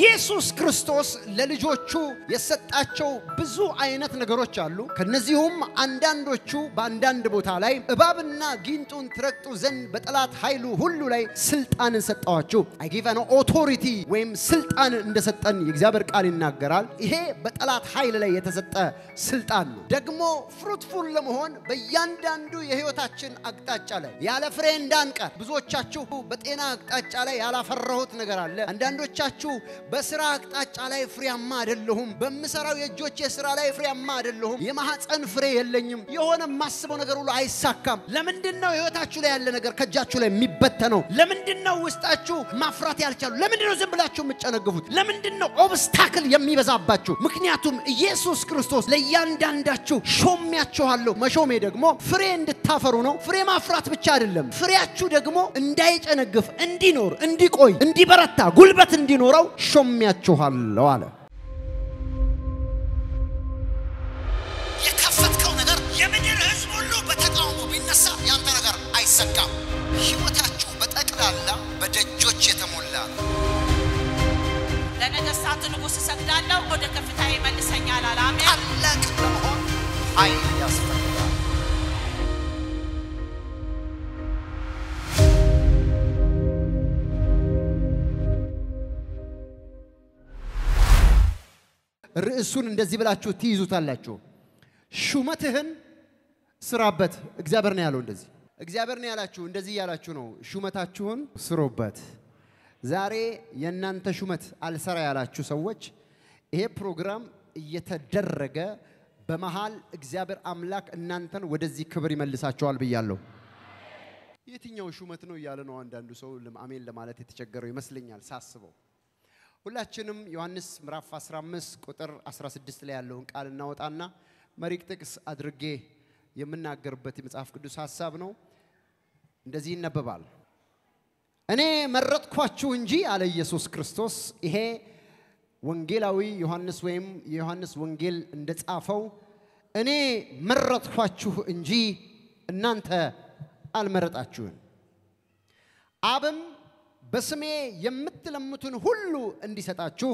ኢየሱስ ክርስቶስ ለልጆቹ የሰጣቸው ብዙ አይነት ነገሮች አሉ። ከነዚሁም አንዳንዶቹ በአንዳንድ ቦታ ላይ እባብና ጊንጡን ትረግጡ ዘንድ በጠላት ኃይሉ ሁሉ ላይ ስልጣንን ሰጠዋችሁ። አይጊቨን ኦቶሪቲ ወይም ስልጣን እንደሰጠን የእግዚአብሔር ቃል ይናገራል። ይሄ በጠላት ኃይል ላይ የተሰጠ ስልጣን ነው። ደግሞ ፍሩትፉል ለመሆን በእያንዳንዱ የህይወታችን አቅጣጫ ላይ ያለ ፍሬ እንዳንቀር ብዙዎቻችሁ በጤና አቅጣጫ ላይ ያላፈራሁት ነገር አለ። አንዳንዶቻችሁ በስራ አቅጣጫ ላይ ፍሬያማ አይደለሁም፣ በምሰራው የእጆች የስራ ላይ ፍሬያማ አይደለሁም፣ የማህፀን ፍሬ የለኝም፣ የሆነ የማስበው ነገር ሁሉ አይሳካም። ለምንድን ነው ህይወታችሁ ላይ ያለ ነገር ከእጃችሁ ላይ የሚበተነው? ለምንድን ነው ውስጣችሁ ማፍራት ያልቻሉ? ለምንድን ነው ዝም ብላችሁ የምትጨነግፉት? ለምንድን ነው ኦብስታክል የሚበዛባችሁ? ምክንያቱም ኢየሱስ ክርስቶስ ለእያንዳንዳችሁ ሾሚያችኋለሁ። መሾሜ ደግሞ ፍሬ እንድታፈሩ ነው። ፍሬ ማፍራት ብቻ አይደለም፣ ፍሬያችሁ ደግሞ እንዳይጨነግፍ፣ እንዲኖር፣ እንዲቆይ፣ እንዲበረታ፣ ጉልበት እንዲኖረው ሾሚያችኋለሁ አለ። የከፈትከው ነገር የምድር ህዝብ ሁሉ በተቃውሞ ቢነሳ ያንተ ነገር አይዘጋም። ህይወታችሁ በጠቅላላ በደጆች የተሞላ ነው። ለነገስታት ንጉሥ እሰግዳለሁ፣ ወደ ከፍታ ይመልሰኛል አለ። አሜን። ታላቅ ለመሆን ኃይል ያስፈልጋል። ርዕሱን እንደዚህ ብላችሁ ትይዙታላችሁ። ሹመትህን ስራበት። እግዚአብሔር ነው ያለው። እንደዚህ እግዚአብሔር ነው ያላችሁ። እንደዚህ እያላችሁ ነው ሹመታችሁን ስሩበት። ዛሬ የእናንተ ሹመት አልሰራ ያላችሁ ሰዎች ይሄ ፕሮግራም እየተደረገ በመሃል እግዚአብሔር አምላክ እናንተን ወደዚህ ክብር ይመልሳቸዋል ብያለሁ። የትኛው ሹመት ነው እያለ ነው አንዳንዱ ሰው አሜን ለማለት የተቸገረው ይመስለኛል ሳስበው። ሁላችንም ዮሐንስ ምዕራፍ 15 ቁጥር 16 ላይ ያለውን ቃል እናወጣና መሪ ጥቅስ አድርጌ የምናገርበት የመጽሐፍ ቅዱስ ሀሳብ ነው። እንደዚህ ይነበባል። እኔ መረጥኳችሁ እንጂ አለ ኢየሱስ ክርስቶስ። ይሄ ወንጌላዊ ዮሐንስ ወይም የዮሐንስ ወንጌል እንደጻፈው እኔ መረጥኳችሁ እንጂ እናንተ አልመረጣችሁን አብም በስሜ የምትለምቱን ሁሉ እንዲሰጣችሁ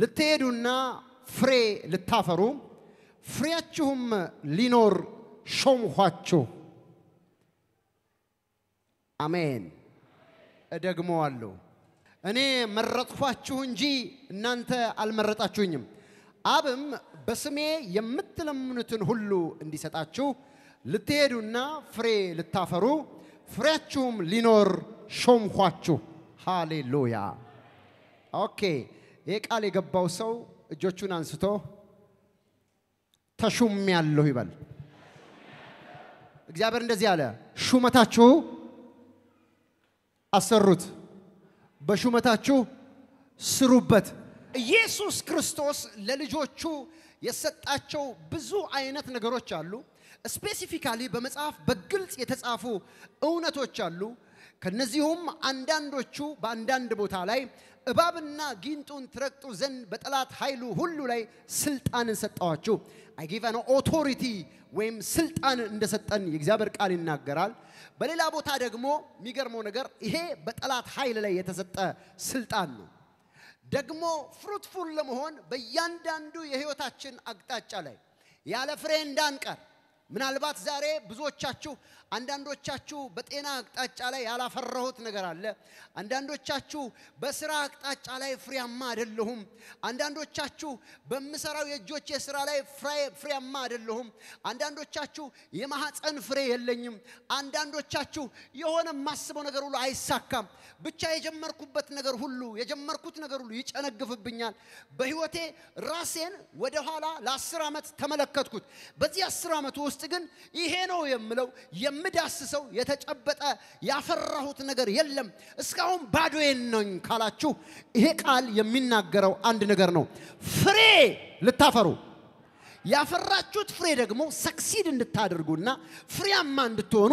ልትሄዱና ፍሬ ልታፈሩ ፍሬያችሁም ሊኖር ሾምኋችሁ። አሜን። እደግመዋለሁ። እኔ መረጥኳችሁ እንጂ እናንተ አልመረጣችሁኝም። አብም በስሜ የምትለምኑትን ሁሉ እንዲሰጣችሁ ልትሄዱና ፍሬ ልታፈሩ ፍሬያችሁም ሊኖር ሾምኋችሁ። ሃሌሉያ። ኦኬ፣ ይህ ቃል የገባው ሰው እጆቹን አንስቶ ተሹም ያለሁ ይበል። እግዚአብሔር እንደዚህ አለ፣ ሹመታችሁ አሰሩት፣ በሹመታችሁ ስሩበት። ኢየሱስ ክርስቶስ ለልጆቹ የሰጣቸው ብዙ አይነት ነገሮች አሉ። ስፔሲፊካሊ በመጽሐፍ በግልጽ የተጻፉ እውነቶች አሉ። ከነዚሁም አንዳንዶቹ በአንዳንድ ቦታ ላይ እባብና ጊንጡን ትረግጡ ዘንድ በጠላት ኃይሉ ሁሉ ላይ ስልጣንን ሰጠዋችሁ። አይጊቨን ኦቶሪቲ ወይም ስልጣን እንደሰጠን የእግዚአብሔር ቃል ይናገራል። በሌላ ቦታ ደግሞ የሚገርመው ነገር ይሄ በጠላት ኃይል ላይ የተሰጠ ስልጣን ነው። ደግሞ ፍሩትፉል ለመሆን በእያንዳንዱ የህይወታችን አቅጣጫ ላይ ያለ ፍሬ እንዳንቀር ምናልባት ዛሬ ብዙዎቻችሁ አንዳንዶቻችሁ በጤና አቅጣጫ ላይ ያላፈራሁት ነገር አለ። አንዳንዶቻችሁ በስራ አቅጣጫ ላይ ፍሬያማ አይደለሁም። አንዳንዶቻችሁ በምሰራው የእጆች የስራ ላይ ፍሬያማ አይደለሁም። አንዳንዶቻችሁ የማህፀን ፍሬ የለኝም። አንዳንዶቻችሁ የሆነ የማስበው ነገር ሁሉ አይሳካም። ብቻ የጀመርኩበት ነገር ሁሉ የጀመርኩት ነገር ሁሉ ይጨነግፍብኛል። በህይወቴ ራሴን ወደኋላ ለአስር ዓመት ተመለከትኩት። በዚህ አስር ዓመት ውስጥ ውስጥ ግን ይሄ ነው የምለው የምዳስሰው የተጨበጠ ያፈራሁት ነገር የለም፣ እስካሁን ባዶዬን ነኝ ካላችሁ ይሄ ቃል የሚናገረው አንድ ነገር ነው። ፍሬ ልታፈሩ ያፈራችሁት ፍሬ ደግሞ ሰክሲድ እንድታደርጉና ፍሬያማ እንድትሆኑ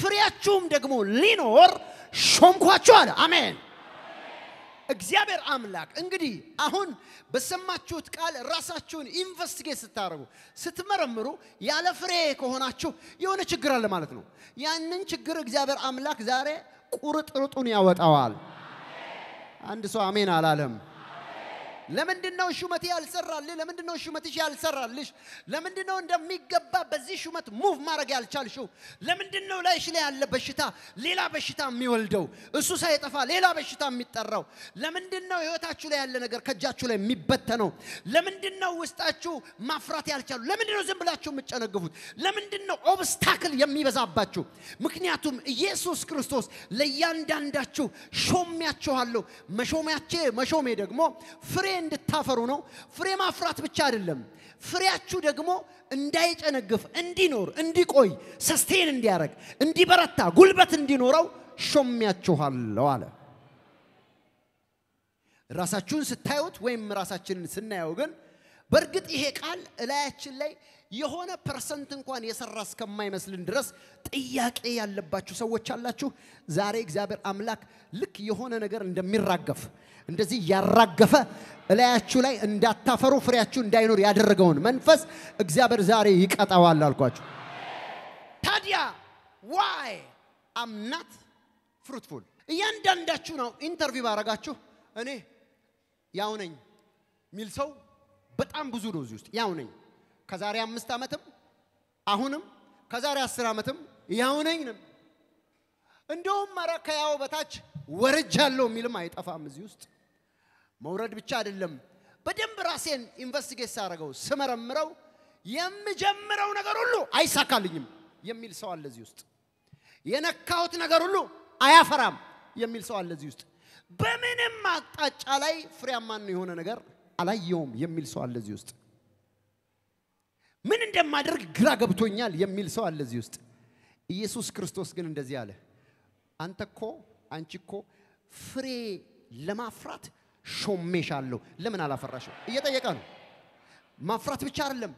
ፍሬያችሁም ደግሞ ሊኖር ሾምኳችሁ አለ። አሜን። እግዚአብሔር አምላክ እንግዲህ አሁን በሰማችሁት ቃል ራሳችሁን ኢንቨስቲጌት ስታደርጉ ስትመረምሩ ያለ ፍሬ ከሆናችሁ የሆነ ችግር አለ ማለት ነው። ያንን ችግር እግዚአብሔር አምላክ ዛሬ ቁርጥርጡን ያወጣዋል። አንድ ሰው አሜን አላለም። ለምንድን ነው ሹመት ያልሰራልህ? ለምንድን ነው ሹመትሽ ያልሰራልሽ? ለምንድን ነው እንደሚገባ በዚህ ሹመት ሙቭ ማድረግ ያልቻልሽው? ለምንድን ነው ላይሽ ላይ ያለ በሽታ ሌላ በሽታ የሚወልደው እሱ ሳይጠፋ ሌላ በሽታ የሚጠራው? ለምንድን ነው ህይወታችሁ ላይ ያለ ነገር ከእጃችሁ ላይ የሚበተነው? ለምንድን ነው ውስጣችሁ ማፍራት ያልቻሉ? ለምንድን ነው ዝም ብላችሁ የምትጨነግፉት? ለምንድን ነው ኦብስታክል የሚበዛባችሁ? ምክንያቱም ኢየሱስ ክርስቶስ ለእያንዳንዳችሁ ሾሚያችኋለሁ። መሾሚያቼ መሾሜ ደግሞ ፍሬ እንድታፈሩ ነው። ፍሬ ማፍራት ብቻ አይደለም፣ ፍሬያችሁ ደግሞ እንዳይጨነግፍ፣ እንዲኖር፣ እንዲቆይ፣ ሰስቴን እንዲያደርግ፣ እንዲበረታ፣ ጉልበት እንዲኖረው ሾሚያችኋለሁ አለ። ራሳችሁን ስታዩት ወይም ራሳችንን ስናየው ግን በእርግጥ ይሄ ቃል እላያችን ላይ የሆነ ፐርሰንት እንኳን የሰራ እስከማይመስልን ድረስ ጥያቄ ያለባችሁ ሰዎች አላችሁ። ዛሬ እግዚአብሔር አምላክ ልክ የሆነ ነገር እንደሚራገፍ እንደዚህ ያራገፈ እላያችሁ ላይ እንዳታፈሩ ፍሬያችሁ እንዳይኖር ያደረገውን መንፈስ እግዚአብሔር ዛሬ ይቀጣዋል አልኳችሁ። ታዲያ ዋይ አምናት ፍሩትፉል እያንዳንዳችሁ ነው ኢንተርቪው ባረጋችሁ እኔ ያው ነኝ ሚል ሰው በጣም ብዙ ነው እዚህ ውስጥ። ያው ነኝ ከዛሬ አምስት ዓመትም አሁንም ከዛሬ አስር ዓመትም ያው ነኝ ነው። እንደውም ኧረ ከያው በታች ወርጃለሁ የሚልም አይጠፋም እዚህ ውስጥ። መውረድ ብቻ አይደለም፣ በደንብ ራሴን ኢንቨስቲጌት ሳደርገው ስመረምረው የምጀምረው ነገር ሁሉ አይሳካልኝም የሚል ሰው አለ እዚህ ውስጥ። የነካሁት ነገር ሁሉ አያፈራም የሚል ሰው አለ እዚህ ውስጥ። በምንም አቅጣጫ ላይ ፍሬያማን የሆነ ነገር አላየውም የሚል ሰው አለ እዚህ ውስጥ። ምን እንደማደርግ ግራ ገብቶኛል የሚል ሰው አለ እዚህ ውስጥ። ኢየሱስ ክርስቶስ ግን እንደዚህ አለ፣ አንተ እኮ አንቺ እኮ ፍሬ ለማፍራት ሾሜሻለሁ። ለምን አላፈራሽም? እየጠየቀ ነው። ማፍራት ብቻ አይደለም፣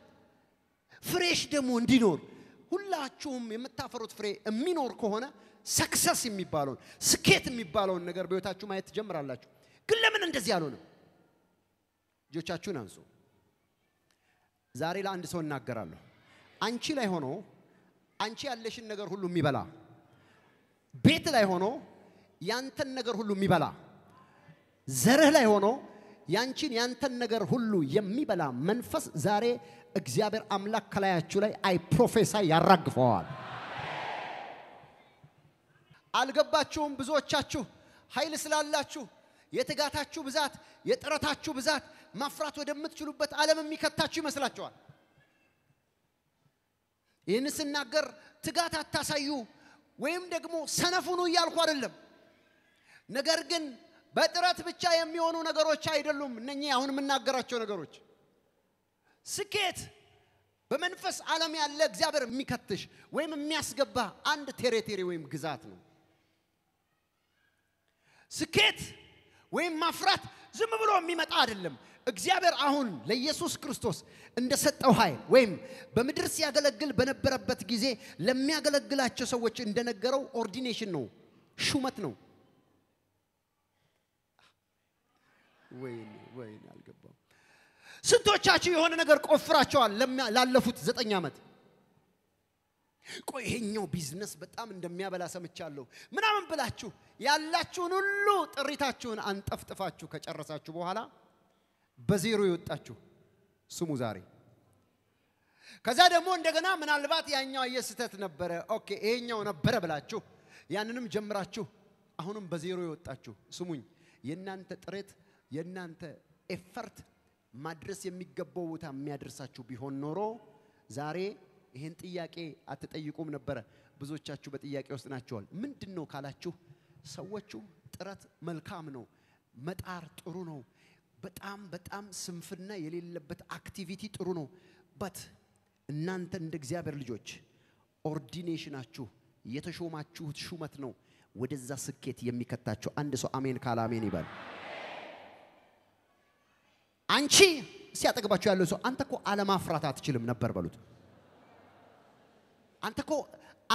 ፍሬሽ ደግሞ እንዲኖር ሁላችሁም የምታፈሩት ፍሬ የሚኖር ከሆነ ሰክሰስ የሚባለውን ስኬት የሚባለውን ነገር በህይወታችሁ ማየት ትጀምራላችሁ። ግን ለምን እንደዚህ አልሆነም? እጆቻችሁን አንሱ። ዛሬ ለአንድ ሰው እናገራለሁ። አንቺ ላይ ሆኖ አንቺ ያለሽን ነገር ሁሉ የሚበላ ቤት ላይ ሆኖ ያንተን ነገር ሁሉ የሚበላ ዘርህ ላይ ሆኖ ያንቺን ያንተን ነገር ሁሉ የሚበላ መንፈስ ዛሬ እግዚአብሔር አምላክ ከላያችሁ ላይ አይ ፕሮፌሳይ ያራግፈዋል። አልገባችሁም? ብዙዎቻችሁ ኃይል ስላላችሁ የትጋታችሁ ብዛት፣ የጥረታችሁ ብዛት ማፍራት ወደምትችሉበት ዓለም የሚከታችሁ ይመስላችኋል። ይህን ስናገር ትጋት አታሳዩ ወይም ደግሞ ሰነፉኑ እያልኩ አይደለም። ነገር ግን በጥረት ብቻ የሚሆኑ ነገሮች አይደሉም። እነኚህ አሁን የምናገራቸው ነገሮች ስኬት በመንፈስ ዓለም ያለ እግዚአብሔር የሚከትሽ ወይም የሚያስገባ አንድ ቴሪቴሪ ወይም ግዛት ነው። ስኬት ወይም ማፍራት ዝም ብሎ የሚመጣ አይደለም። እግዚአብሔር አሁን ለኢየሱስ ክርስቶስ እንደሰጠው ኃይል ወይም በምድር ሲያገለግል በነበረበት ጊዜ ለሚያገለግላቸው ሰዎች እንደነገረው ኦርዲኔሽን ነው፣ ሹመት ነው። ወይኔ ወይኔ አልገባም። ስንቶቻችሁ የሆነ ነገር ቆፍራቸዋል ላለፉት ዘጠኝ ዓመት? ቆይ ይሄኛው ቢዝነስ በጣም እንደሚያበላ ሰምቻለሁ ምናምን ብላችሁ ያላችሁን ሁሉ ጥሪታችሁን አንጠፍጥፋችሁ ከጨረሳችሁ በኋላ በዜሮ የወጣችሁ ስሙ ዛሬ። ከዛ ደግሞ እንደገና ምናልባት ያኛው የስህተት ነበረ፣ ኦኬ ይሄኛው ነበረ ብላችሁ ያንንም ጀምራችሁ አሁንም በዜሮ የወጣችሁ ስሙኝ። የእናንተ ጥረት የእናንተ ኤፈርት ማድረስ የሚገባው ቦታ የሚያደርሳችሁ ቢሆን ኖሮ ዛሬ ይህን ጥያቄ አትጠይቁም ነበረ። ብዙዎቻችሁ በጥያቄ ውስጥ ናቸዋል። ምንድን ነው ካላችሁ ሰዎቹ ጥረት መልካም ነው፣ መጣር ጥሩ ነው በጣም በጣም ስንፍና የሌለበት አክቲቪቲ ጥሩ ነው። በት እናንተ እንደ እግዚአብሔር ልጆች ኦርዲኔሽናችሁ የተሾማችሁት ሹመት ነው ወደዛ ስኬት የሚከታችሁ። አንድ ሰው አሜን ካለ አሜን ይበል። አንቺ ሲያጠግባችሁ ያለው ሰው አንተ እኮ አለማፍራት አትችልም ነበር በሉት። አንተ እኮ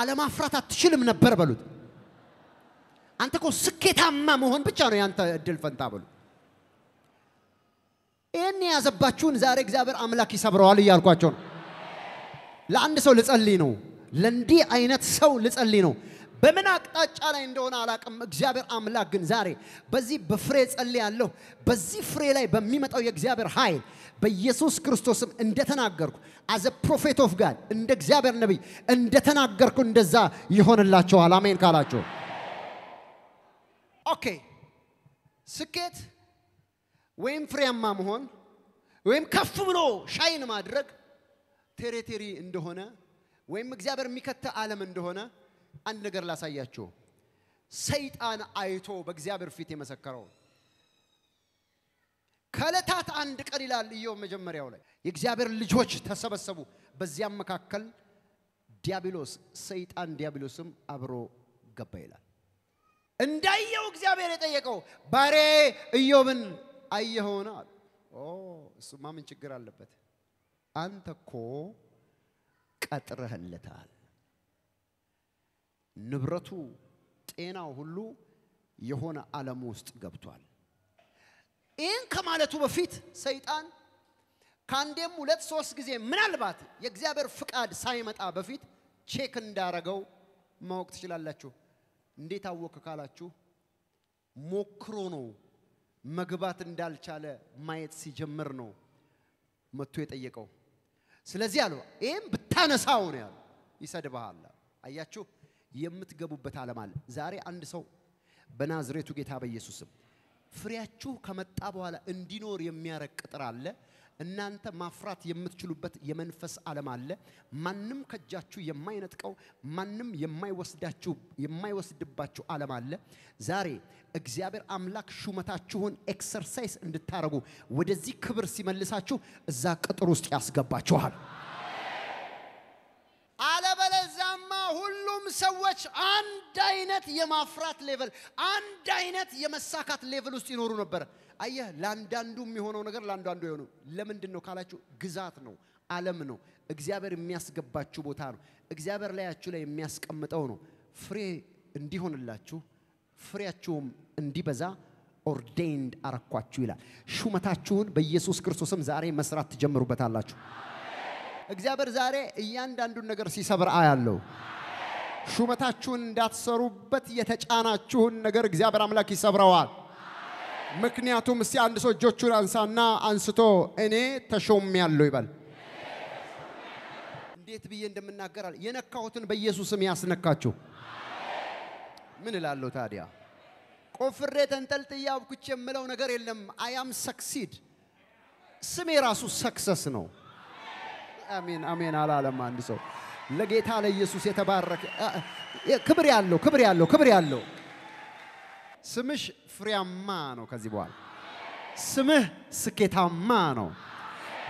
አለማፍራት አትችልም ነበር በሉት። አንተ እኮ ስኬታማ መሆን ብቻ ነው ያንተ እድል ፈንታ በሉት። ይህን የያዘባችሁን ዛሬ እግዚአብሔር አምላክ ይሰብረዋል እያልኳቸው ነው። ለአንድ ሰው ልጸልይ ነው። ለእንዲህ አይነት ሰው ልጸልይ ነው። በምን አቅጣጫ ላይ እንደሆነ አላቅም። እግዚአብሔር አምላክ ግን ዛሬ በዚህ በፍሬ ጸልያለሁ። በዚህ ፍሬ ላይ በሚመጣው የእግዚአብሔር ኃይል በኢየሱስ ክርስቶስም እንደተናገርኩ አዘ ፕሮፌት ኦፍ ጋድ እንደ እግዚአብሔር ነቢይ እንደተናገርኩ እንደዛ ይሆንላቸዋል። አሜን ካላችሁ ኦኬ ስኬት ወይም ፍሬያማ መሆን ወይም ከፍ ብሎ ሻይን ማድረግ ቴሬቴሪ እንደሆነ ወይም እግዚአብሔር የሚከተ ዓለም እንደሆነ አንድ ነገር ላሳያችሁ። ሰይጣን አይቶ በእግዚአብሔር ፊት የመሰከረው ከእለታት አንድ ቀን ይላል እዮብ መጀመሪያው ላይ የእግዚአብሔር ልጆች ተሰበሰቡ። በዚያም መካከል ዲያብሎስ ሰይጣን ዲያብሎስም አብሮ ገባ ይላል። እንዳየው እግዚአብሔር የጠየቀው ባሬ እዮብን አየኸውና አሉ። ኦ እሱማ ምን ችግር አለበት? አንተ እኮ ቀጥረህለታል። ንብረቱ፣ ጤናው ሁሉ የሆነ ዓለም ውስጥ ገብቷል። ይህን ከማለቱ በፊት ሰይጣን ከአንዴም ሁለት ሶስት ጊዜ ምናልባት የእግዚአብሔር ፍቃድ ሳይመጣ በፊት ቼክ እንዳረገው ማወቅ ትችላላችሁ። እንዴት አወክ ካላችሁ ሞክሮ ነው መግባት እንዳልቻለ ማየት ሲጀምር ነው መጥቶ የጠየቀው። ስለዚህ አሉ ይህም ብታነሳው ነው ያሉ። ይሰድብሃል። አያችሁ፣ የምትገቡበት ዓለም አለ። ዛሬ አንድ ሰው በናዝሬቱ ጌታ በኢየሱስም ፍሬያችሁ ከመጣ በኋላ እንዲኖር የሚያረግ ቅጥር አለ። እናንተ ማፍራት የምትችሉበት የመንፈስ ዓለም አለ። ማንም ከእጃችሁ የማይነጥቀው ማንም የማይወስዳችሁ የማይወስድባችሁ ዓለም አለ። ዛሬ እግዚአብሔር አምላክ ሹመታችሁን ኤክሰርሳይዝ እንድታረጉ ወደዚህ ክብር ሲመልሳችሁ እዛ ቅጥር ውስጥ ያስገባችኋል። አለበለዚያማ ሁሉም ሰዎች አንድ አይነት የማፍራት ሌቨል፣ አንድ አይነት የመሳካት ሌቨል ውስጥ ይኖሩ ነበር። አየህ፣ ለአንዳንዱ የሚሆነው ነገር ለአንዳንዱ አይሆንም። ለምንድን ነው ካላችሁ፣ ግዛት ነው፣ ዓለም ነው፣ እግዚአብሔር የሚያስገባችሁ ቦታ ነው። እግዚአብሔር ላያችሁ ላይ የሚያስቀምጠው ነው። ፍሬ እንዲሆንላችሁ ፍሬያችሁም እንዲበዛ ኦርዴንድ አረኳችሁ ይላል። ሹመታችሁን በኢየሱስ ክርስቶስም ዛሬ መስራት ትጀምሩበታላችሁ። እግዚአብሔር ዛሬ እያንዳንዱን ነገር ሲሰብር አያለው። ሹመታችሁን እንዳትሰሩበት የተጫናችሁን ነገር እግዚአብሔር አምላክ ይሰብረዋል። ምክንያቱም እስቲ አንድ ሰው እጆቹን አንሳና አንስቶ እኔ ተሾም ያለው ይበል። እንዴት ብዬ እንደምናገር የነካሁትን በኢየሱስ ስም ያስነካችሁ። ምን እላለሁ ታዲያ? ቆፍሬ ተንጠልጥዬ አብኩቼ የምለው ነገር የለም። አያም ሰክሲድ ስሜ ራሱ ሰክሰስ ነው። አሜን አሜን አላለም አንድ ሰው ለጌታ ለኢየሱስ የተባረከ ክብር ያለው ክብር ያለው ክብር ያለው ስምሽ ፍሬያማ ነው። ከዚህ በኋላ ስምህ ስኬታማ ነው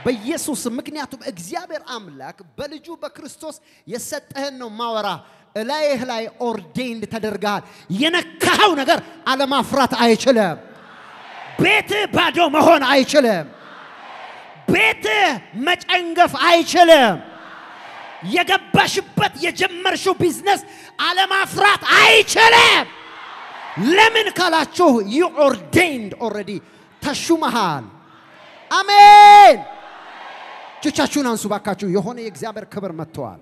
በኢየሱስ ምክንያቱም እግዚአብሔር አምላክ በልጁ በክርስቶስ የሰጠህን ነው ማወራ። እላይህ ላይ ኦርዴንድ ተደርገሃል። የነካኸው ነገር አለማፍራት አይችልም። ቤት ባዶ መሆን አይችልም። ቤት መጨንገፍ አይችልም። የገባሽበት የጀመርሽው ቢዝነስ አለማፍራት አይችልም። ለምን ካላችሁ ዩ ኦርዴንድ ኦልሬዲ ተሹመሃል። አሜን። እጆቻችሁን አንሱ ባካችሁ። የሆነ የእግዚአብሔር ክብር መጥተዋል።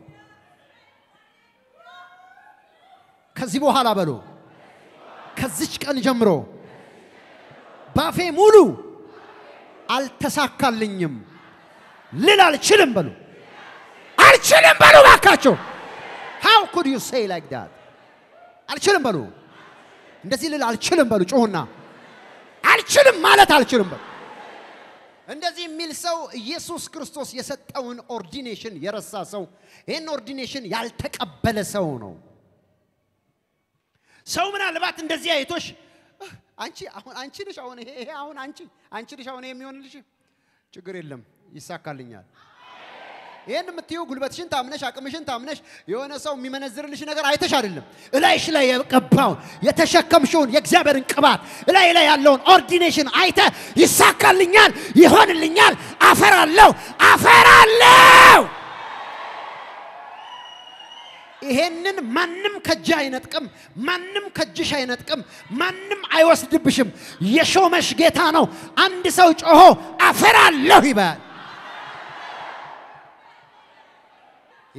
ከዚህ በኋላ በሉ ከዚች ቀን ጀምሮ ባፌ ሙሉ አልተሳካልኝም ልል አልችልም በሉ አልችልም በሉ ባካችሁ። ሃው ኩድ ዩ ሴይ ላይክ ዳት አልችልም በሉ እንደዚህ ልል አልችልም በሉ። ጮሁና አልችልም ማለት አልችልም በሉ። እንደዚህ የሚል ሰው ኢየሱስ ክርስቶስ የሰጠውን ኦርዲኔሽን የረሳ ሰው፣ ይህን ኦርዲኔሽን ያልተቀበለ ሰው ነው። ሰው ምናልባት እንደዚህ አይቶሽ አንቺ አሁን አንቺ ነሽ አሁን ይሄ አሁን አንቺ አንቺ ነሽ አሁን የሚሆንልሽ ችግር የለም ይሳካልኛል ይህን የምትዩ ጉልበትሽን ታምነሽ አቅምሽን ታምነሽ የሆነ ሰው የሚመነዝርልሽ ነገር አይተሽ አይደለም። እላይሽ ላይ የቀባውን የተሸከምሽውን የእግዚአብሔርን ቅባት እላይ ላይ ያለውን ኦርዲኔሽን አይተ ይሳካልኛል፣ ይሆንልኛል፣ አፈራለሁ፣ አፈራለሁ። ይሄንን ማንም ከጅ አይነጥቅም፣ ማንም ከጅሽ አይነጥቅም፣ ማንም አይወስድብሽም። የሾመሽ ጌታ ነው። አንድ ሰው ጮሆ አፈራለሁ ይበል።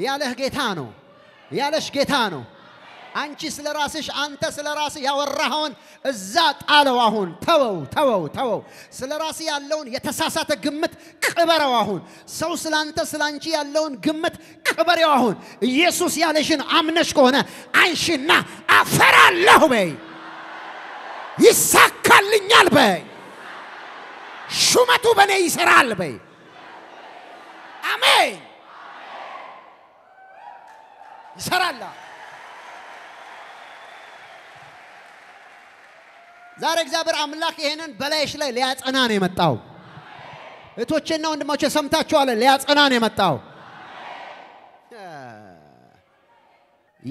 ያለህ ጌታ ነው። ያለሽ ጌታ ነው። አንቺ ስለ ራስሽ አንተ ስለ ራስ ያወራኸውን እዛ ጣለው። አሁን ተወው፣ ተወው፣ ተወው። ስለ ራስ ያለውን የተሳሳተ ግምት ቅበረው። አሁን ሰው ስለ አንተ ስለ አንቺ ያለውን ግምት ቅበሬው። አሁን ኢየሱስ ያለሽን አምነሽ ከሆነ አንሽና አፈራለሁ በይ፣ ይሳካልኛል በይ፣ ሹመቱ በእኔ ይሰራል በይ። አሜን ይሰራላ። ዛሬ እግዚአብሔር አምላክ ይሄንን በላይሽ ላይ ሊያጸና ነው የመጣው። እህቶቼና ወንድሞቼ ሰምታችኋል። ሊያጸና ነው የመጣው።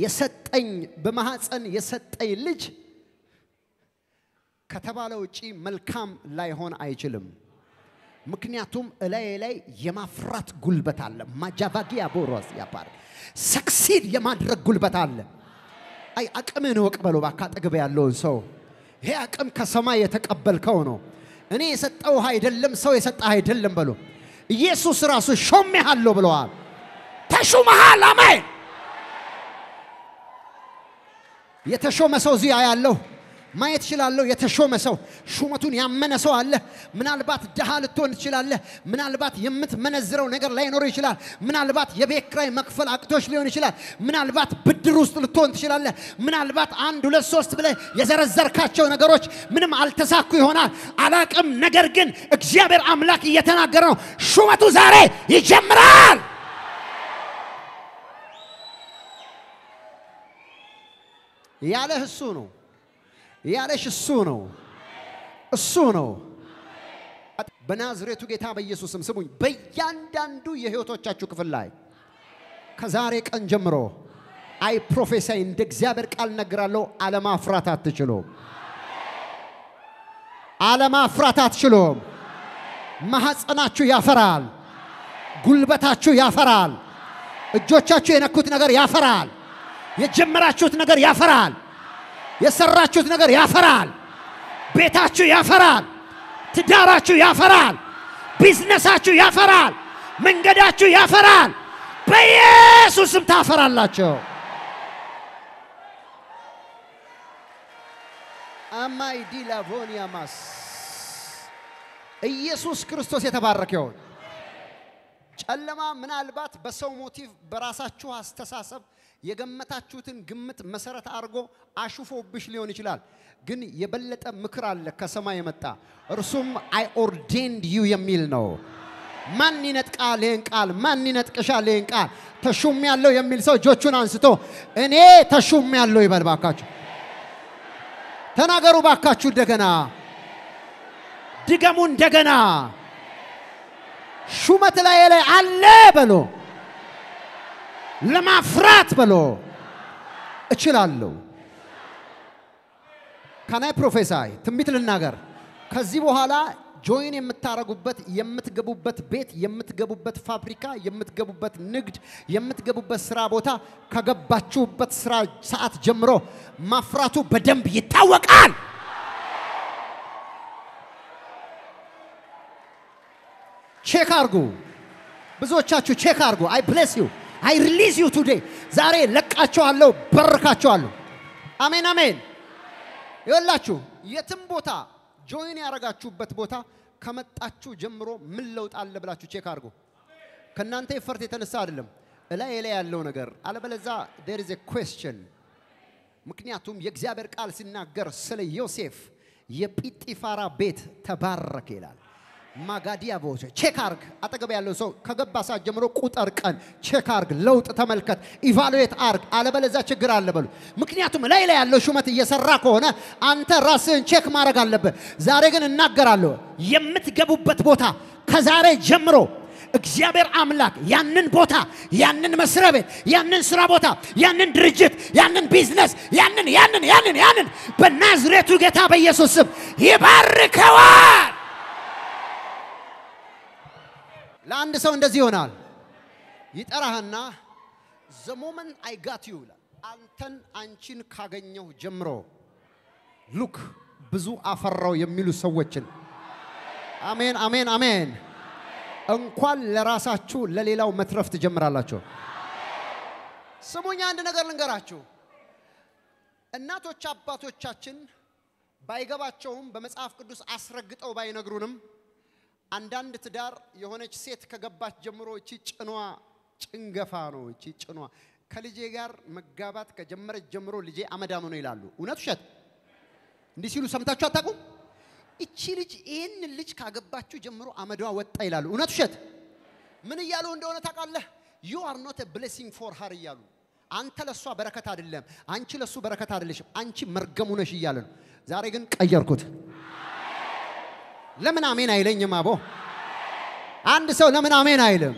የሰጠኝ በማህፀን የሰጠኝ ልጅ ከተባለ ውጪ መልካም ላይሆን አይችልም። ምክንያቱም እላይ ላይ የማፍራት ጉልበት አለ። ማጃቫጊያ ቦሮስ ያፓር ሰክሲድ የማድረግ ጉልበት አለ። አይ አቅምን እወቅ በለው እባክህ አጠገብ ያለውን ሰው። ይሄ አቅም ከሰማይ የተቀበልከው ነው። እኔ የሰጠው አይደለም፣ ሰው የሰጠህ አይደለም በሎ ኢየሱስ ራሱ ሾሜሃለሁ ብለዋል። ተሹመሃል። አሜን። የተሾመ ሰው እዚህ ያለው ማየት እችላለሁ። የተሾመ ሰው ሹመቱን ያመነ ሰው አለ። ምናልባት ድሃ ልትሆን ትችላለህ። ምናልባት የምትመነዝረው ነገር ላይኖር ይችላል። ምናልባት የቤት ኪራይ መክፈል አቅቶች ሊሆን ይችላል። ምናልባት ብድር ውስጥ ልትሆን ትችላለህ። ምናልባት አንድ ሁለት ሶስት ብለህ የዘረዘርካቸው ነገሮች ምንም አልተሳኩ ይሆናል አላቅም። ነገር ግን እግዚአብሔር አምላክ እየተናገረ ነው፣ ሹመቱ ዛሬ ይጀምራል። ያለህ እሱ ነው። ያለሽ እሱ ነው፣ እሱ ነው። በናዝሬቱ ጌታ በኢየሱስም ስሙኝ። በእያንዳንዱ የህይወቶቻችሁ ክፍል ላይ ከዛሬ ቀን ጀምሮ አይ ፕሮፌሳይ እንደ እግዚአብሔር ቃል ነግራለሁ። አለማፍራት አትችሉም። አለማፍራት አትችሉም። ማህፀናችሁ ያፈራል። ጉልበታችሁ ያፈራል። እጆቻችሁ የነኩት ነገር ያፈራል። የጀመራችሁት ነገር ያፈራል። የሰራችሁት ነገር ያፈራል። ቤታችሁ ያፈራል። ትዳራችሁ ያፈራል። ቢዝነሳችሁ ያፈራል። መንገዳችሁ ያፈራል። በኢየሱስም ታፈራላቸው። አማይ ዲላቮኒያማስ ኢየሱስ ክርስቶስ የተባረከውን ጨለማ ምናልባት በሰው ሞቲቭ በራሳችሁ አስተሳሰብ የገመታችሁትን ግምት መሰረት አድርጎ አሽፎብሽ ሊሆን ይችላል። ግን የበለጠ ምክር አለ ከሰማይ የመጣ እርሱም አይ ኦርዴንድ ዩ የሚል ነው። ማን ይነጥቃል ይህን ቃል? ማን ይነጥቅሻል ይህን ቃል? ተሹም ያለው የሚል ሰው እጆቹን አንስቶ እኔ ተሹም ያለው ይበል ባካችሁ። ተናገሩ ባካችሁ እንደገና፣ ድገሙ እንደገና። ሹመት ላይ ላይ አለ በሎ ለማፍራት በሎ እችላለሁ። ከናይ ፕሮፌሳይ ትንቢት ልናገር። ከዚህ በኋላ ጆይን የምታረጉበት የምትገቡበት ቤት፣ የምትገቡበት ፋብሪካ፣ የምትገቡበት ንግድ፣ የምትገቡበት ስራ ቦታ ከገባችሁበት ስራ ሰዓት ጀምሮ ማፍራቱ በደንብ ይታወቃል። ቼክ አርጉ። ብዙዎቻችሁ ቼክ አርጉ። አይ ብሌስ ዩ አይ ሪሊዝ ዩ ቱዴይ። ዛሬ ለቃቸዋለሁ፣ በርካቸዋለሁ። አሜን አሜን። ይኸውላችሁ የትም ቦታ ጆይን ያደረጋችሁበት ቦታ ከመጣችሁ ጀምሮ ምን ለውጥ አለ ብላችሁ ቼክ አድርጎ ከእናንተ ይፈርት የተነሳ አይደለም እላይ ላይ ያለው ነገር አለበለዛ ዴር ኢዝ ኩዌስችን። ምክንያቱም የእግዚአብሔር ቃል ሲናገር ስለ ዮሴፍ የጲጢፋራ ቤት ተባረከ ይላል። ማጋዲያ ቦሶ ቼክ አርግ። አጠገብ ያለው ሰው ከገባ ሰዓት ጀምሮ ቁጠር፣ ቀን ቼክ አርግ፣ ለውጥ ተመልከት፣ ኢቫሉዌት አርግ። አለበለዛ ችግር አለ በሉ። ምክንያቱም ላይ ላይ ያለው ሹመት እየሰራ ከሆነ አንተ ራስህን ቼክ ማድረግ አለብህ። ዛሬ ግን እናገራለሁ፣ የምትገቡበት ቦታ ከዛሬ ጀምሮ እግዚአብሔር አምላክ ያንን ቦታ ያንን መስሪያ ቤት ያንን ስራ ቦታ ያንን ድርጅት ያንን ቢዝነስ ያንን ያንን ያንን ያንን በናዝሬቱ ጌታ በኢየሱስ ስም ይባርከዋል። ለአንድ ሰው እንደዚህ ይሆናል። ይጠራህና ዘ ሞመንት አይ ጋት ዩ ይላል። አንተን አንቺን ካገኘው ጀምሮ ሉክ ብዙ አፈራው የሚሉ ሰዎችን አሜን፣ አሜን፣ አሜን። እንኳን ለራሳችሁ ለሌላው መትረፍ ትጀምራላችሁ። ስሙኛ አንድ ነገር ልንገራችሁ። እናቶች አባቶቻችን ባይገባቸውም በመጽሐፍ ቅዱስ አስረግጠው ባይነግሩንም አንዳንድ ትዳር የሆነች ሴት ከገባች ጀምሮ እቺ ጭኗ ጭንገፋ ነው። እቺ ጭኗ ከልጄ ጋር መጋባት ከጀመረች ጀምሮ ልጄ አመዳም ነው ይላሉ። እውነት ውሸት? እንዲህ ሲሉ ሰምታችሁ አታውቁም? እቺ ልጅ ይህን ልጅ ካገባችሁ ጀምሮ አመዷ ወጣ ይላሉ። እውነት ውሸት? ምን እያሉ እንደሆነ ታውቃለህ? ዩ አር ኖት ብሌሲንግ ፎር ሀር እያሉ አንተ ለእሷ በረከት አይደለም፣ አንቺ ለእሱ በረከት አይደለሽም፣ አንቺ መርገሙ ነሽ እያለ ነው። ዛሬ ግን ቀየርኩት። ለምን አሜን አይለኝም? አቦ አንድ ሰው ለምን አሜን አይልም?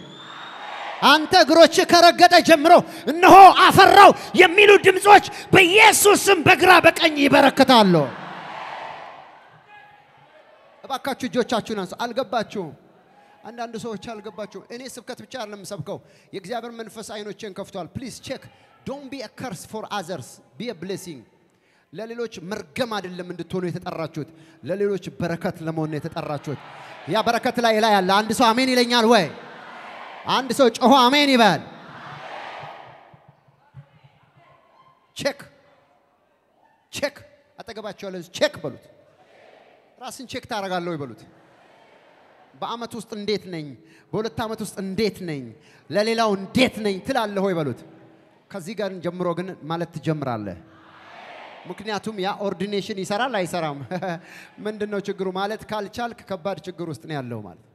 አንተ እግሮች ከረገጠ ጀምሮ እነሆ አፈራው የሚሉ ድምፆች በኢየሱስም በግራ በቀኝ ይበረክታሉ። እባካችሁ እጆቻችሁን አንሱ። አልገባችሁም? አንዳንድ ሰዎች አልገባችሁም። እኔ ስብከት ብቻ አይደለም ሰብከው፣ የእግዚአብሔር መንፈስ አይኖቼን ከፍቷል። ፕሊዝ ቼክ ዶንት ቢ a curse for others be a blessing ለሌሎች መርገም አይደለም እንድትሆኑ የተጠራችሁት፣ ለሌሎች በረከት ለመሆን የተጠራችሁት። ያ በረከት ላይ ላይ ያለ አንድ ሰው አሜን ይለኛል ወይ? አንድ ሰው ጮሆ አሜን ይበል። ቼክ ቼክ፣ አጠገባቸው ያለ ቼክ በሉት። ራስን ቼክ ታደርጋለሁ ይበሉት። በአመት ውስጥ እንዴት ነኝ? በሁለት ዓመት ውስጥ እንዴት ነኝ? ለሌላው እንዴት ነኝ ትላለህ ወይ በሉት። ከዚህ ጋር ጀምሮ ግን ማለት ትጀምራለህ። ምክንያቱም ያ ኦርዲኔሽን ይሰራል አይሰራም? ምንድን ነው ችግሩ? ማለት ካልቻልክ ከባድ ችግር ውስጥ ነው ያለው ማለት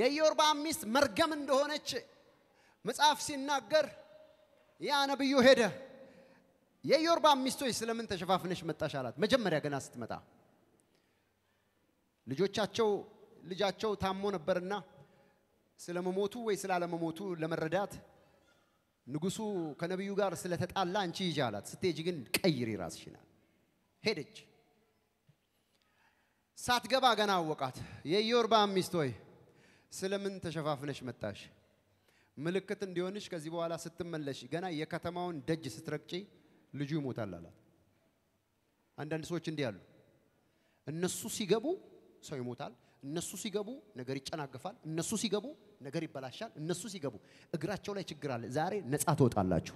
የኢዮርብዓም ሚስት መርገም እንደሆነች መጽሐፍ ሲናገር ያ ነብዩ ሄደ። የኢዮርብዓም ሚስቶች ስለምን ተሸፋፍነሽ መጣሽ አላት። መጀመሪያ ገና ስትመጣ ልጆቻቸው ልጃቸው ታሞ ነበርና ስለመሞቱ ወይ ስላለመሞቱ ለመረዳት ንጉሱ ከነቢዩ ጋር ስለተጣላ አንቺ ሂጂ አላት። ስትሄጂ ግን ቀይሪ ራስሽን ሄደች። ሳትገባ ገና አወቃት። የኢዮርብዓም ሚስት ሆይ ስለምን ተሸፋፍነሽ መጣሽ? ምልክት እንዲሆንሽ ከዚህ በኋላ ስትመለሽ ገና የከተማውን ደጅ ስትረግጪ ልጁ ይሞታል አላት። አንዳንድ ሰዎች እንዲህ አሉ። እነሱ ሲገቡ ሰው ይሞታል። እነሱ ሲገቡ ነገር ይጨናገፋል። እነሱ ሲገቡ ነገር ይበላሻል። እነሱ ሲገቡ እግራቸው ላይ ችግር አለ። ዛሬ ነፃ ትወጣላችሁ።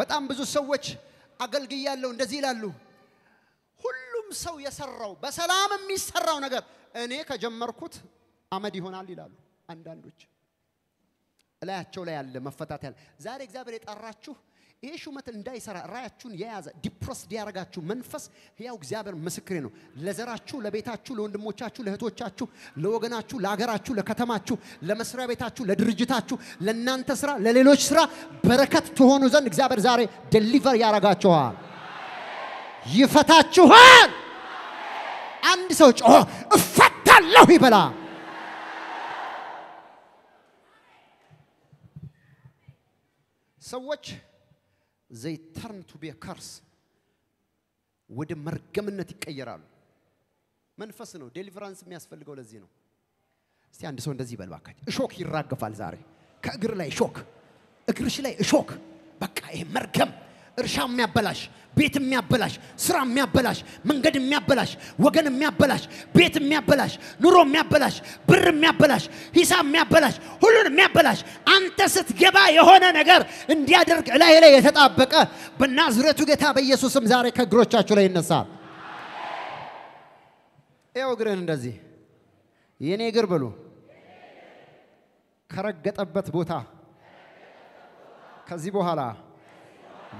በጣም ብዙ ሰዎች አገልግያለሁ እንደዚህ ይላሉ። ሁሉም ሰው የሰራው በሰላም የሚሰራው ነገር እኔ ከጀመርኩት አመድ ይሆናል ይላሉ አንዳንዶች። እላያቸው ላይ ያለ መፈታት ያለ ዛሬ እግዚአብሔር የጠራችሁ ይህ ሹመት እንዳይሰራ ራያችሁን የያዘ ዲፕረስድ ያደረጋችሁ መንፈስ ሕያው እግዚአብሔር ምስክሬ ነው። ለዘራችሁ፣ ለቤታችሁ፣ ለወንድሞቻችሁ፣ ለእህቶቻችሁ፣ ለወገናችሁ፣ ለአገራችሁ፣ ለከተማችሁ፣ ለመስሪያ ቤታችሁ፣ ለድርጅታችሁ፣ ለእናንተ ስራ፣ ለሌሎች ስራ በረከት ትሆኑ ዘንድ እግዚአብሔር ዛሬ ደሊቨር ያደረጋችኋል፣ ይፈታችኋል። አንድ ሰው ጮሆ እፈታለሁ ይበላ። ሰዎች ዘይ ተርን ቱ ከርስ ወደ መርገምነት ይቀየራሉ። መንፈስ ነው ዴሊቨራንስ የሚያስፈልገው ለዚህ ነው። እስቲ አንድ ሰው እንደዚህ ይበል እሾክ ይራገፋል ዛሬ ከእግር ላይ እሾክ፣ እግርሽ ላይ እሾክ፣ በቃ ይሄ መርገም እርሻ የሚያበላሽ ቤት የሚያበላሽ ስራ የሚያበላሽ መንገድ የሚያበላሽ ወገን የሚያበላሽ ቤት የሚያበላሽ ኑሮ የሚያበላሽ ብር የሚያበላሽ ሂሳብ የሚያበላሽ ሁሉን የሚያበላሽ አንተ ስትገባ የሆነ ነገር እንዲያደርግ እላይ ላይ የተጣበቀ በናዝሬቱ ጌታ በኢየሱስም ዛሬ ከእግሮቻችሁ ላይ ይነሳል። ያው እግርን እንደዚህ የኔ እግር ብሉ ከረገጠበት ቦታ ከዚህ በኋላ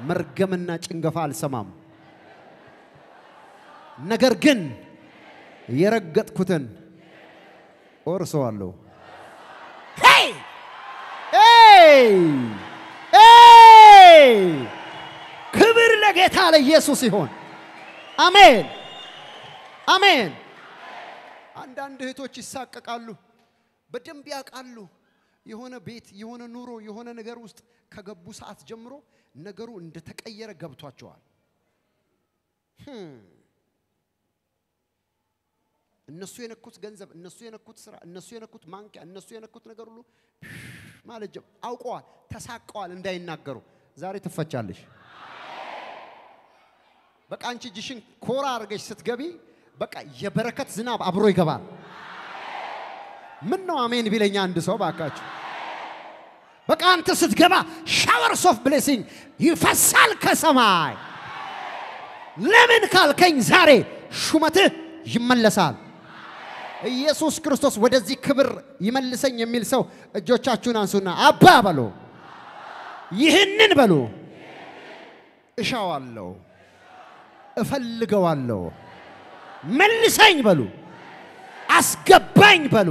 መርገምና ጭንገፋ አልሰማም። ነገር ግን የረገጥኩትን እወርሰዋለሁ። ክብር ለጌታ ለኢየሱስ ይሆን። አሜን አሜን። አንዳንድ እህቶች ይሳቀቃሉ። በደንብ ያውቃሉ። የሆነ ቤት፣ የሆነ ኑሮ፣ የሆነ ነገር ውስጥ ከገቡ ሰዓት ጀምሮ ነገሩ እንደተቀየረ ገብቷቸዋል። hmm. እነሱ የነኩት ገንዘብ፣ እነሱ የነኩት ስራ፣ እነሱ የነኩት ማንኪያ፣ እነሱ የነኩት ነገር ሁሉ ማለት አውቀዋል፣ ተሳቀዋል እንዳይናገሩ። ዛሬ ትፈቻለሽ። በቃ አንቺ እጅሽን ኮራ አድርገሽ ስትገቢ በቃ የበረከት ዝናብ አብሮ ይገባል። ምን ነው አሜን ቢለኛ አንድ ሰው ባካችሁ በቃ አንተ ስትገባ ሻወርስ ኦፍ ብሌሲንግ ይፈሳል ከሰማይ። ለምን ካልከኝ ዛሬ ሹመትህ ይመለሳል። ኢየሱስ ክርስቶስ ወደዚህ ክብር ይመልሰኝ የሚል ሰው እጆቻችሁን አንሱና አባ በሉ፣ ይህንን በሉ፣ እሻዋለሁ፣ እፈልገዋለሁ፣ መልሰኝ በሉ፣ አስገባኝ በሉ።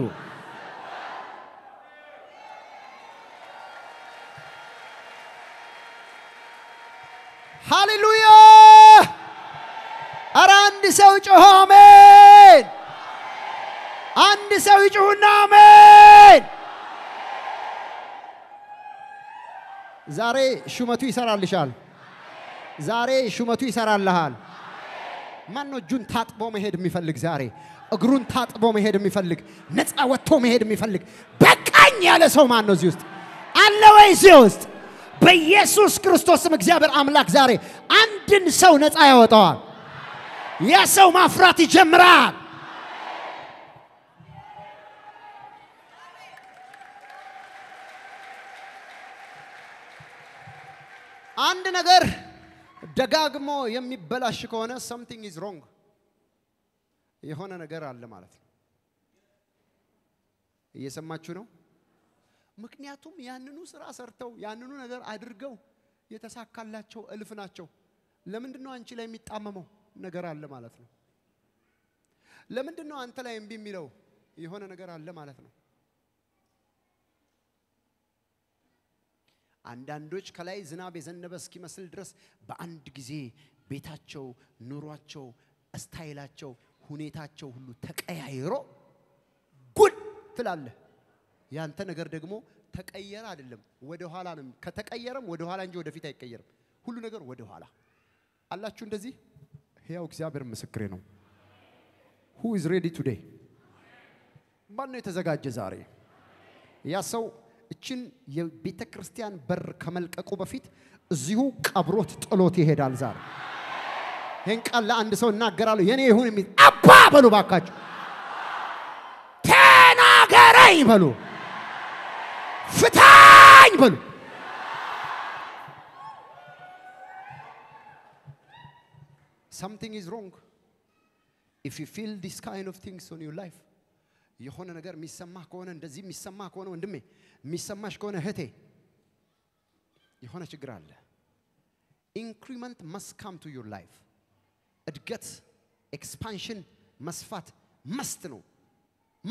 ሃሌሉያ! አረ አንድ ሰው ጮሆ አሜን። አንድ ሰው ይጩሁና አሜን። ዛሬ ሹመቱ ይሰራልሻል። ዛሬ ሹመቱ ይሰራልሃል። ማን ነው እጁን ታጥቦ መሄድ የሚፈልግ ዛሬ እግሩን ታጥቦ መሄድ የሚፈልግ ነፃ ወጥቶ መሄድ የሚፈልግ በቃኝ ያለ ሰው ማን ነው እዚህ ውስጥ አለ ወይ እዚህ ውስጥ በኢየሱስ ክርስቶስም እግዚአብሔር አምላክ ዛሬ አንድን ሰው ነፃ ያወጣዋል። ያ ሰው ማፍራት ይጀምራል። አንድ ነገር ደጋግሞ የሚበላሽ ከሆነ ሰምቲንግ ኢዝ ሮንግ የሆነ ነገር አለ ማለት ነው። እየሰማችሁ ነው? ምክንያቱም ያንኑ ስራ ሰርተው ያንኑ ነገር አድርገው የተሳካላቸው እልፍ ናቸው። ለምንድን ነው አንቺ ላይ የሚጣመመው ነገር አለ ማለት ነው? ለምንድን ነው አንተ ላይ እምቢ የሚለው የሆነ ነገር አለ ማለት ነው? አንዳንዶች ከላይ ዝናብ የዘነበ እስኪመስል ድረስ በአንድ ጊዜ ቤታቸው፣ ኑሯቸው፣ እስታይላቸው፣ ሁኔታቸው ሁሉ ተቀያይሮ ጉድ ትላለህ። ያንተ ነገር ደግሞ ተቀየረ አይደለም ወደ ኋላ ነው። ከተቀየረም ወደ ኋላ እንጂ ወደፊት አይቀየርም። ሁሉ ነገር ወደ ኋላ አላችሁ። እንደዚህ ሕያው እግዚአብሔር ምስክሬ ነው። ሁ ኢዝ ሬዲ ቱዴይ? ማን ነው የተዘጋጀ ዛሬ? ያ ሰው እችን የቤተ ክርስቲያን በር ከመልቀቁ በፊት እዚሁ ቀብሮት ጥሎት ይሄዳል። ዛሬ ይህን ቃል ለአንድ ሰው እናገራለሁ። የኔ ይሁን የሚል አባ በሉ ባካችሁ፣ ተናገረኝ በሉ። በሉ። ሳምቲንግ ኢዝ ሮንግ ኢፍ ዩ ፊል ዲስ ካይንድ ኦፍ ቲንግስ ኦን ዩር ላይፍ የሆነ ነገር የሚሰማ ከሆነ እንደዚህ የሚሰማ ከሆነ ወንድሜ፣ የሚሰማሽ ከሆነ እህቴ፣ የሆነ ችግር አለ። ኢንክሪመንት መስ ካም ቱ ዩር ላይፍ። እድገት፣ ኤክስፓንሽን፣ መስፋት መስት ነው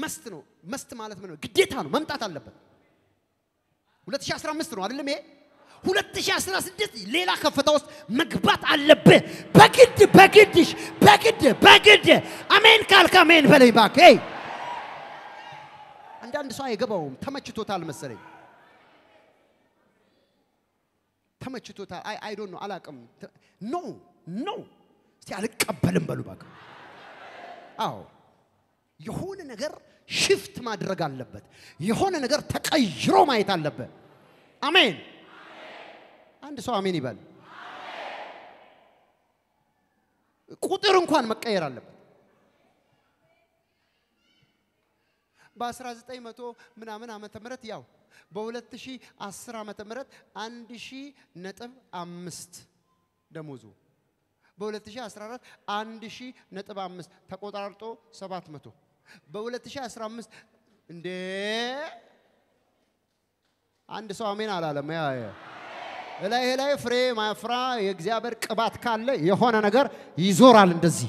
መስት ነው። መስት ማለት ምን ግዴታ ነው፣ መምጣት አለበት። 2015 ነው አይደለም? ይሄ 2016 ሌላ ከፍታ ውስጥ መግባት አለብህ። በግድ በግድሽ በግድ በግድ አሜን ካልክ አሜን በለኝ እባክህ። አንዳንድ ሰው አይገባውም፣ ተመችቶታል መሰለኝ ተመችቶታል። አይ አይ ዶንት ኖ አላቅም። ኖ ኖ እስቲ አልቀበልም በሉ አዎ የሆነ ነገር ሽፍት ማድረግ አለበት። የሆነ ነገር ተቀይሮ ማየት አለበት። አሜን። አንድ ሰው አሜን ይበል። ቁጥር እንኳን መቀየር አለበት። በ1900 ምናምን ዓመተ ምህረት ያው በ2010 ዓመተ ምህረት 1000 ነጥብ 5 ደሞዙ በ2014 1000 ነጥብ 5 ተቆጣርጦ 700 በ2015 እንዴ አንድ ሰው አሜን አላለም። እላይ ላይ ፍሬ ማፍራ የእግዚአብሔር ቅባት ካለ የሆነ ነገር ይዞራል። እንደዚህ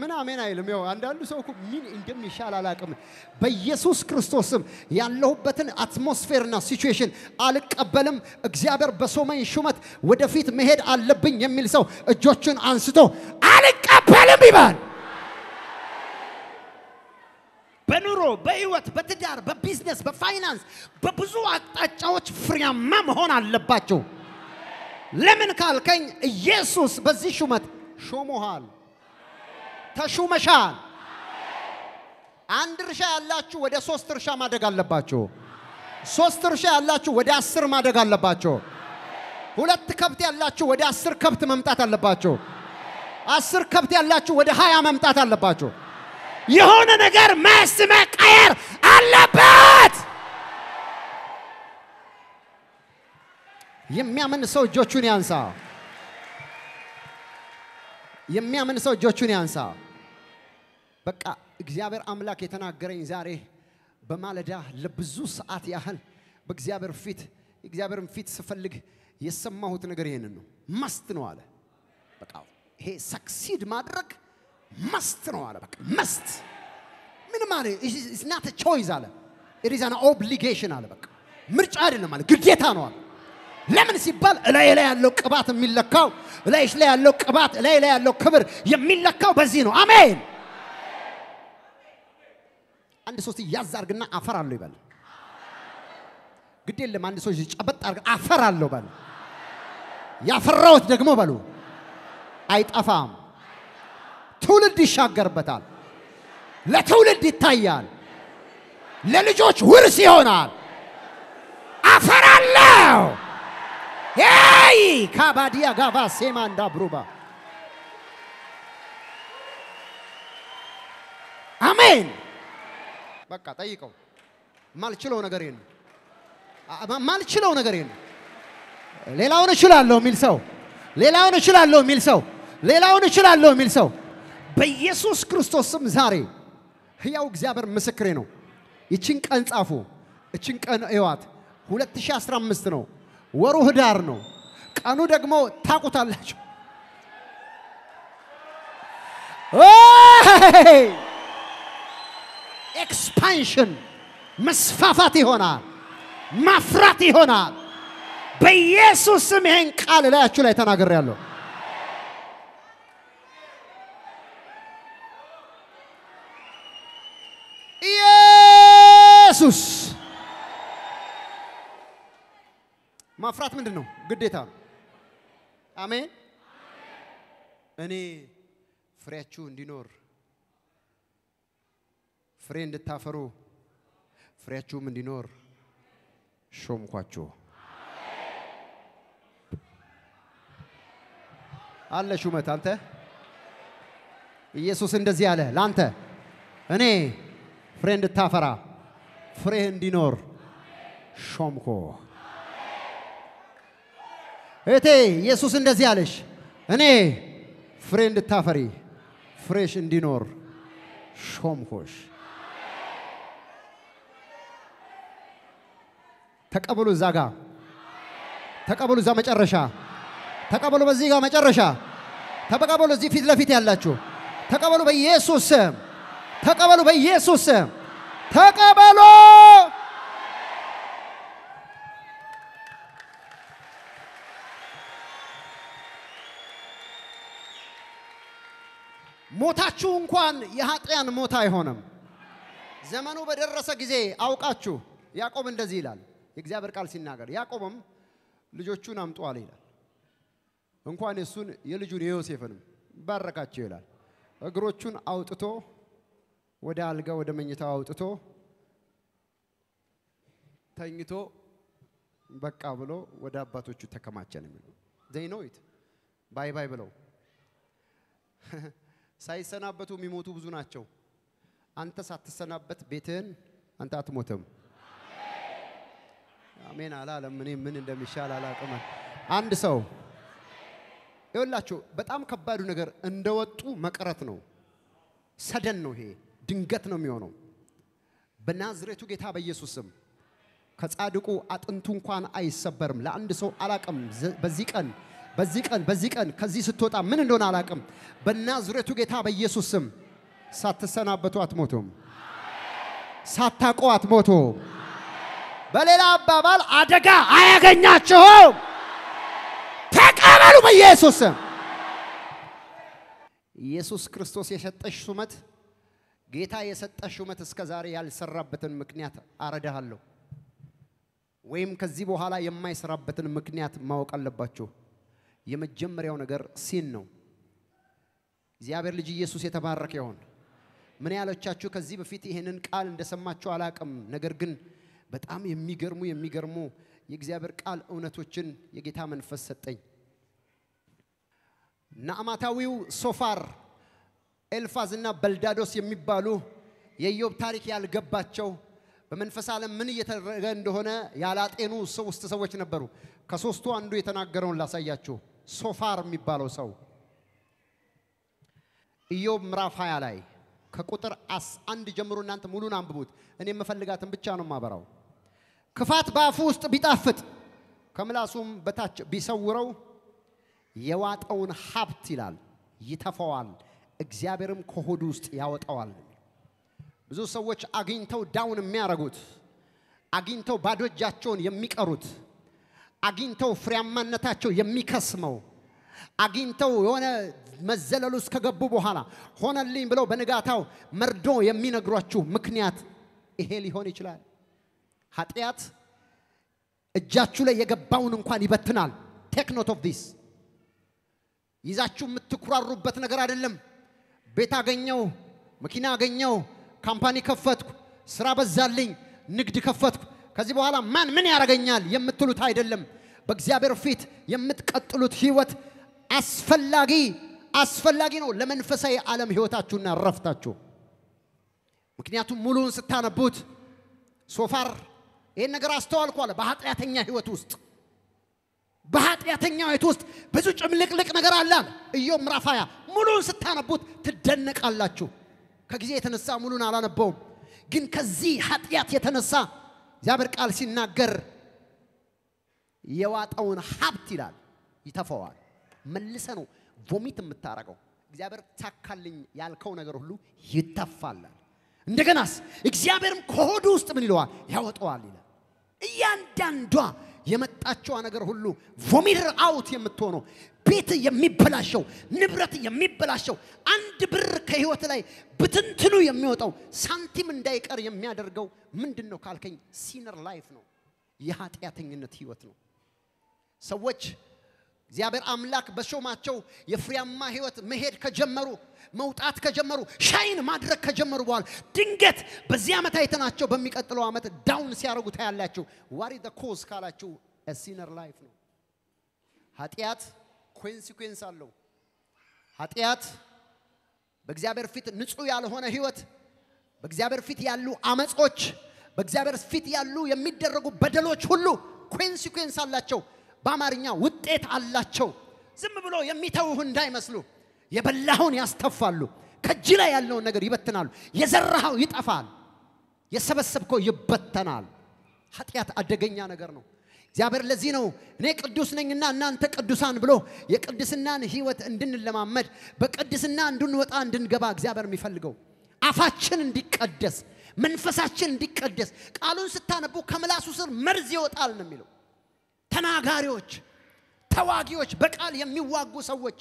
ምን አሜን አይልም። ያው አንዳንዱ ሰው እኮ ምን እንደሚሻል አላቅም። በኢየሱስ ክርስቶስም ያለሁበትን አትሞስፌርና ሲቹዌሽን አልቀበልም፣ እግዚአብሔር በሾመኝ ሹመት ወደፊት መሄድ አለብኝ የሚል ሰው እጆቹን አንስቶ አልቀበልም ይባል። በኑሮ፣ በህይወት፣ በትዳር፣ በቢዝነስ፣ በፋይናንስ፣ በብዙ አቅጣጫዎች ፍሬያማ መሆን አለባቸው። ለምን ካልከኝ ኢየሱስ በዚህ ሹመት ሾሞሃል፣ ተሹመሻል። አንድ እርሻ ያላችሁ ወደ ሶስት እርሻ ማደግ አለባችሁ። ሶስት እርሻ ያላችሁ ወደ አስር ማደግ አለባቸው። ሁለት ከብት ያላችሁ ወደ አስር ከብት መምጣት አለባቸው። አስር ከብት ያላችሁ ወደ ሀያ መምጣት አለባቸው። የሆነ ነገር መስ መቀየር አለበት። የሚያምን ሰው እጆቹን ያንሳ። የሚያምን ሰው እጆቹን ያንሳ። በቃ እግዚአብሔር አምላክ የተናገረኝ ዛሬ በማለዳ ለብዙ ሰዓት ያህል በእግዚአብሔር ፊት እግዚአብሔርን ፊት ስፈልግ የሰማሁት ነገር ይሄንን ነው። መስት ነው አለ። በቃ ይሄ ሰክሲድ ማድረግ መስት ነው አለ። በቃ መስት ምንም አለ ኢትስ ናት ቾይስ አለ ኢት ኢዝ አን ኦብሊጌሽን አለ። በቃ ምርጫ አይደለም አለ፣ ግዴታ ነው አለ። ለምን ሲባል እላይ ላይ ያለው ቅባት የሚለካው እላይሽ ላይ ያለው ቅባት እላይ ላይ ያለው ክብር የሚለካው በዚህ ነው። አሜን። አንድ ሶስት ያዝ አርግና አፈራለሁ ይበል። ግድ የለም አንድ ሰው ጨበጥ አርግ አፈራለሁ በል። ያፈራሁት ደግሞ በሉ አይጠፋም። ትውልድ ይሻገርበታል፣ ለትውልድ ይታያል፣ ለልጆች ውርስ ይሆናል። አፈራለሁ። ይ ካባዲያ ጋባ ሴማ እንዳብሩባ አሜን። በቃ ጠይቀው። ማልችለው ነገር የለም፣ ማልችለው ነገር የለም። ሌላውን እችላለሁ የሚል ሰው ሌላውን እችላለሁ የሚል ሰው ሌላውን እችላለሁ የሚል ሰው በኢየሱስ ክርስቶስም ዛሬ ሕያው እግዚአብሔር ምስክሬ ነው። ይችን ቀን ጻፉ፣ ይችን ቀን እዋት 2015 ነው። ወሩ ህዳር ነው። ቀኑ ደግሞ ታቁታላችሁ። ኤክስፓንሽን መስፋፋት ይሆናል፣ ማፍራት ይሆናል። በኢየሱስ ስም ይሄን ቃል እላያችሁ ላይ ተናግሬያለሁ። ኢየሱስ ማፍራት ምንድን ነው? ግዴታ። አሜን። እኔ ፍሬያችሁ እንዲኖር ፍሬ እንድታፈሩ ፍሬያችሁም እንዲኖር ሾምኳችሁ። አለ ሹመት አንተ ኢየሱስ እንደዚህ አለ ላንተ እኔ ፍሬ እንድታፈራ ፍሬህ እንዲኖር ሾምኮ። እቴ ኢየሱስ እንደዚህ አለሽ፣ እኔ ፍሬ እንድታፈሪ ፍሬሽ እንዲኖር ሾምኮሽ። ተቀበሉ እዛ ጋ ተቀበሉ፣ እዛ መጨረሻ ተቀበሉ፣ በዚህ ጋ መጨረሻ ተቀበሉ፣ እዚህ ፊት ለፊት ያላችሁ ተቀበሉ በኢየሱስ ተቀበሉ በኢየሱስ ተቀበሉ ሞታችሁ እንኳን የኃጢያን ሞት አይሆንም። ዘመኑ በደረሰ ጊዜ አውቃችሁ ያዕቆብ እንደዚህ ይላል፣ የእግዚአብሔር ቃል ሲናገር ያዕቆብም ልጆቹን አምጧል ይላል። እንኳን የእሱን የልጁን የዮሴፍንም ባረካቸው ይላል። እግሮቹን አውጥቶ ወደ አልጋ ወደ መኝታው አውጥቶ ተኝቶ በቃ ብሎ ወደ አባቶቹ ተከማቸን የሚለው ዘይኖይት ባይ ባይ ብለው ሳይሰናበቱ የሚሞቱ ብዙ ናቸው። አንተ ሳትሰናበት ቤትህን አንተ አትሞትም። አሜን አላለም። እኔ ምን እንደሚሻል አላቅም። አንድ ሰው ይኸውላችሁ፣ በጣም ከባዱ ነገር እንደወጡ መቅረት ነው። ሰደን ነው፣ ይሄ ድንገት ነው የሚሆነው። በናዝሬቱ ጌታ በኢየሱስ ስም ከጻድቁ አጥንቱ እንኳን አይሰበርም። ለአንድ ሰው አላቅም በዚህ ቀን በዚህ ቀን በዚህ ቀን ከዚህ ስትወጣ ምን እንደሆነ አላቅም። በናዝሬቱ ጌታ በኢየሱስ ስም ሳትሰናበቱ አትሞቱም። ሳታቆ አትሞቱ። በሌላ አባባል አደጋ አያገኛችሁም። ተቀበሉ በኢየሱስ ስም። ኢየሱስ ክርስቶስ የሰጠሽ ሹመት ጌታ የሰጠሽ ሹመት እስከ ዛሬ ያልሰራበትን ምክንያት አረዳሃለሁ፣ ወይም ከዚህ በኋላ የማይሰራበትን ምክንያት ማወቅ አለባችሁ። የመጀመሪያው ነገር ሲን ነው። እግዚአብሔር ልጅ ኢየሱስ የተባረከ ይሆን። ምን ያሎቻችሁ ከዚህ በፊት ይህንን ቃል እንደሰማችሁ አላቅም። ነገር ግን በጣም የሚገርሙ የሚገርሙ የእግዚአብሔር ቃል እውነቶችን የጌታ መንፈስ ሰጠኝ። ናዕማታዊው ሶፋር፣ ኤልፋዝ እና በልዳዶስ የሚባሉ የኢዮብ ታሪክ ያልገባቸው በመንፈስ ዓለም ምን እየተደረገ እንደሆነ ያላጤኑ ሶስት ሰዎች ነበሩ። ከሶስቱ አንዱ የተናገረውን ላሳያችሁ። ሶፋር የሚባለው ሰው ኢዮብ ምዕራፍ 20 ላይ ከቁጥር አንድ ጀምሮ እናንተ ሙሉን አንብቡት። እኔ የምፈልጋትን ብቻ ነው ማበራው። ክፋት በአፉ ውስጥ ቢጣፍጥ ከምላሱም በታች ቢሰውረው የዋጠውን ሀብት ይላል ይተፈዋል፣ እግዚአብሔርም ከሆዱ ውስጥ ያወጣዋል። ብዙ ሰዎች አግኝተው ዳውን የሚያረጉት አግኝተው ባዶ እጃቸውን የሚቀሩት አግኝተው ፍሬያማነታቸው የሚከስመው አግኝተው የሆነ መዘለል ውስጥ ከገቡ በኋላ ሆነልኝ ብለው በንጋታው መርዶ የሚነግሯችሁ ምክንያት ይሄ ሊሆን ይችላል። ኃጢአት እጃችሁ ላይ የገባውን እንኳን ይበትናል። ቴክ ኖት ኦፍ ዲስ። ይዛችሁ የምትኩራሩበት ነገር አይደለም። ቤት አገኘው፣ መኪና አገኘው፣ ካምፓኒ ከፈትኩ፣ ስራ በዛልኝ፣ ንግድ ከፈትኩ ከዚህ በኋላ ማን ምን ያደርገኛል የምትሉት አይደለም። በእግዚአብሔር ፊት የምትቀጥሉት ህይወት አስፈላጊ አስፈላጊ ነው ለመንፈሳዊ ዓለም ህይወታችሁና ረፍታችሁ። ምክንያቱም ሙሉውን ስታነቡት ሶፋር ይህን ነገር አስተዋልኩ አለ። በኃጢአተኛ ህይወት ውስጥ በኃጢአተኛ ህይወት ውስጥ ብዙ ጭምልቅልቅ ነገር አለ አለ። ኢዮብ ምዕራፍ ሙሉውን ስታነቡት ትደነቃላችሁ። ከጊዜ የተነሳ ሙሉን አላነበውም፣ ግን ከዚህ ኃጢአት የተነሳ እግዚአብሔር ቃል ሲናገር የዋጠውን ሀብት ይላል ይተፈዋል። መልሰ ነው ቮሚት የምታረገው። እግዚአብሔር ታካልኝ ያልከው ነገር ሁሉ ይተፋላል። እንደገናስ እግዚአብሔርም ከሆዱ ውስጥ ምን ይለዋል? ያወጠዋል ይላል። እያንዳንዷ የመጣችዋ ነገር ሁሉ ቮሚር አውት የምትሆነው፣ ቤት የሚበላሸው፣ ንብረት የሚበላሸው፣ አንድ ብር ከህይወት ላይ ብትንትኑ የሚወጣው፣ ሳንቲም እንዳይቀር የሚያደርገው ምንድን ነው ካልከኝ ሲነር ላይፍ ነው። የኃጢአተኝነት ህይወት ነው። ሰዎች እግዚአብሔር አምላክ በሾማቸው የፍሬያማ ህይወት መሄድ ከጀመሩ መውጣት ከጀመሩ ሻይን ማድረግ ከጀመሩ በኋላ ድንገት በዚህ ዓመት አይተናቸው በሚቀጥለው ዓመት ዳውን ሲያደርጉ ታያላችሁ። ዋሪ ዘ ኮዝ ካላችሁ ሲነር ላይፍ ነው። ኃጢአት ኮንሲኩዌንስ አለው። ኃጢአት በእግዚአብሔር ፊት ንጹህ ያልሆነ ህይወት፣ በእግዚአብሔር ፊት ያሉ አመጾች፣ በእግዚአብሔር ፊት ያሉ የሚደረጉ በደሎች ሁሉ ኮንሲኩዌንስ አላቸው። በአማርኛ ውጤት አላቸው። ዝም ብሎ የሚተውህ እንዳይመስሉ የበላሁን ያስተፋሉ። ከእጅ ላይ ያለውን ነገር ይበትናሉ። የዘራኸው ይጠፋል፣ የሰበሰብከው ይበተናል። ኃጢአት አደገኛ ነገር ነው። እግዚአብሔር ለዚህ ነው እኔ ቅዱስ ነኝና እናንተ ቅዱሳን ብሎ የቅድስናን ህይወት እንድንለማመድ በቅድስና እንድንወጣ እንድንገባ እግዚአብሔር የሚፈልገው አፋችን እንዲቀደስ መንፈሳችን እንዲቀደስ ቃሉን ስታነቡ ከምላሱ ስር መርዝ ይወጣል ነው የሚለው። ተናጋሪዎች፣ ተዋጊዎች፣ በቃል የሚዋጉ ሰዎች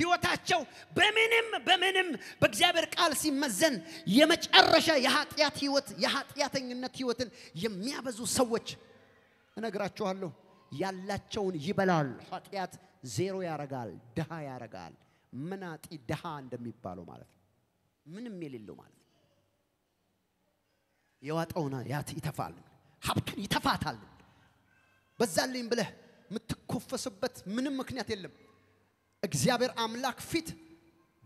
ህይወታቸው በምንም በምንም በእግዚአብሔር ቃል ሲመዘን የመጨረሻ የኃጢአት ህይወት የኃጢአተኝነት ህይወትን የሚያበዙ ሰዎች እነግራችኋለሁ። ያላቸውን ይበላል። ኃጢአት ዜሮ ያረጋል፣ ድሃ ያረጋል። ምናጢ ድሃ እንደሚባለው ማለት ነው። ምንም የሌለው ማለት ነው። የዋጠውን ያት ይተፋል፣ ሀብቱን ይተፋታል። በዛልኝ ብለህ የምትኮፈስበት ምንም ምክንያት የለም። እግዚአብሔር አምላክ ፊት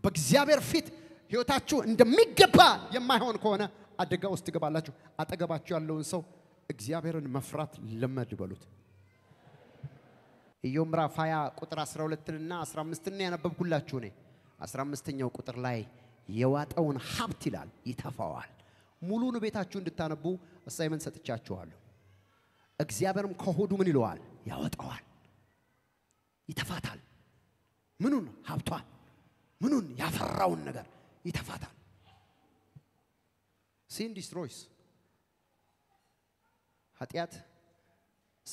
በእግዚአብሔር ፊት ህይወታችሁ እንደሚገባ የማይሆን ከሆነ አደጋ ውስጥ ትገባላችሁ። አጠገባችሁ ያለውን ሰው እግዚአብሔርን መፍራት ልመድ በሉት። ኢዮብ ምዕራፍ 20 ቁጥር 12 እና 15 ነው ያነበብኩላችሁ እኔ 15ኛው ቁጥር ላይ የዋጠውን ሀብት ይላል ይተፋዋል። ሙሉን ቤታችሁ እንድታነቡ አሳይመንት ሰጥቻችኋለሁ። እግዚአብሔርም ከሆዱ ምን ይለዋል? ያወጣዋል፣ ይተፋታል። ምኑን? ሀብቷል። ምኑን? ያፈራውን ነገር ይተፋታል። ሲን ዲስትሮይስ ኃጢአት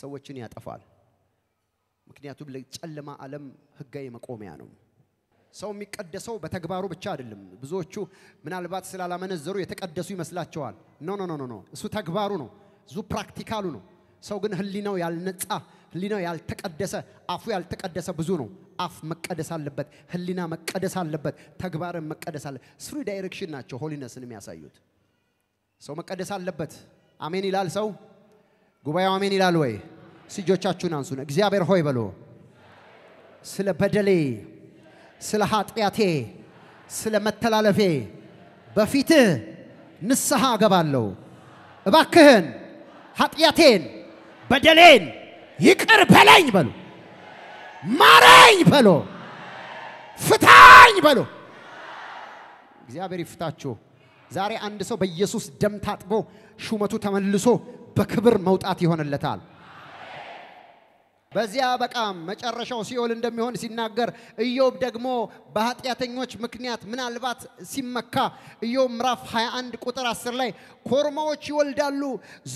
ሰዎችን ያጠፋል። ምክንያቱም ለጨለማ ዓለም ህጋዊ መቆሚያ ነው። ሰው የሚቀደሰው በተግባሩ ብቻ አይደለም። ብዙዎቹ ምናልባት ስላላመነዘሩ የተቀደሱ ይመስላቸዋል። ኖ ኖ ኖ ኖ እሱ ተግባሩ ነው፣ እሱ ፕራክቲካሉ ነው። ሰው ግን ህሊናው ያልነጻ ህሊናው ያልተቀደሰ አፉ ያልተቀደሰ ብዙ ነው። አፍ መቀደስ አለበት፣ ህሊና መቀደስ አለበት፣ ተግባርን መቀደስ አለ። ስሩ ዳይሬክሽን ናቸው ሆሊነስን የሚያሳዩት። ሰው መቀደስ አለበት። አሜን ይላል ሰው። ጉባኤው አሜን ይላል ወይ? ስጆቻችሁን አንሱ። እግዚአብሔር ሆይ በሎ ስለ በደሌ፣ ስለ ኃጢአቴ፣ ስለ መተላለፌ በፊትህ ንስሐ እገባለሁ። እባክህን ኃጢአቴን በደሌን ይቅር በለኝ በሉ። ማረኝ በሎ። ፍታኝ በሎ። እግዚአብሔር ይፍታችሁ። ዛሬ አንድ ሰው በኢየሱስ ደም ታጥቦ ሹመቱ ተመልሶ በክብር መውጣት ይሆንለታል። በዚያ በቃም መጨረሻው ሲኦል እንደሚሆን ሲናገር ኢዮብ ደግሞ በኃጢአተኞች ምክንያት ምናልባት ሲመካ ኢዮብ ምዕራፍ 21 ቁጥር 10 ላይ ኮርማዎች ይወልዳሉ፣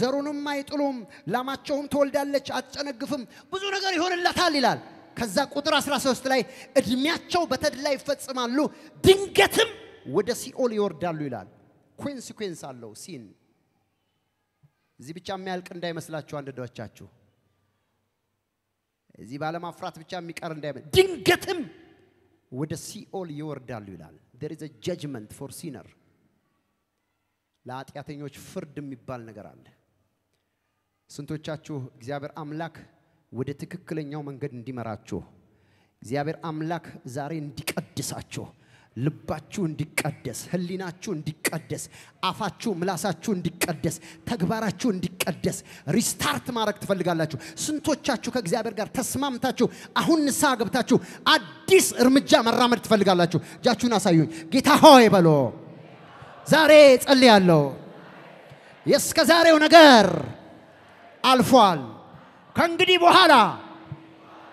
ዘሩንም አይጥሉም፣ ላማቸውም ትወልዳለች፣ አትጨነግፍም፣ ብዙ ነገር ይሆንላታል ይላል። ከዛ ቁጥር 13 ላይ እድሜያቸው በተድላ ይፈጽማሉ፣ ድንገትም ወደ ሲኦል ይወርዳሉ ይላል። ኮንሲኩዌንስ አለው ሲን። እዚህ ብቻ የሚያልቅ እንዳይመስላችሁ አንድዶቻችሁ እዚህ ባለማፍራት ብቻ የሚቀር እንዳይመስል ድንገትም ወደ ሲኦል ይወርዳሉ ይላል። ዜር ኢዝ ጃጅመንት ፎር ሲነር ለኃጢአተኞች ፍርድ የሚባል ነገር አለ። ስንቶቻችሁ እግዚአብሔር አምላክ ወደ ትክክለኛው መንገድ እንዲመራችሁ እግዚአብሔር አምላክ ዛሬ እንዲቀድሳችሁ ልባችሁ እንዲቀደስ፣ ህሊናችሁ እንዲቀደስ፣ አፋችሁ ምላሳችሁ እንዲቀደስ፣ ተግባራችሁ እንዲቀደስ ሪስታርት ማድረግ ትፈልጋላችሁ። ስንቶቻችሁ ከእግዚአብሔር ጋር ተስማምታችሁ አሁን ንስሐ ገብታችሁ አዲስ እርምጃ መራመድ ትፈልጋላችሁ? እጃችሁን አሳዩኝ። ጌታ ሆይ በሎ ዛሬ ጸልያለሁ። የእስከ ዛሬው ነገር አልፏል። ከእንግዲህ በኋላ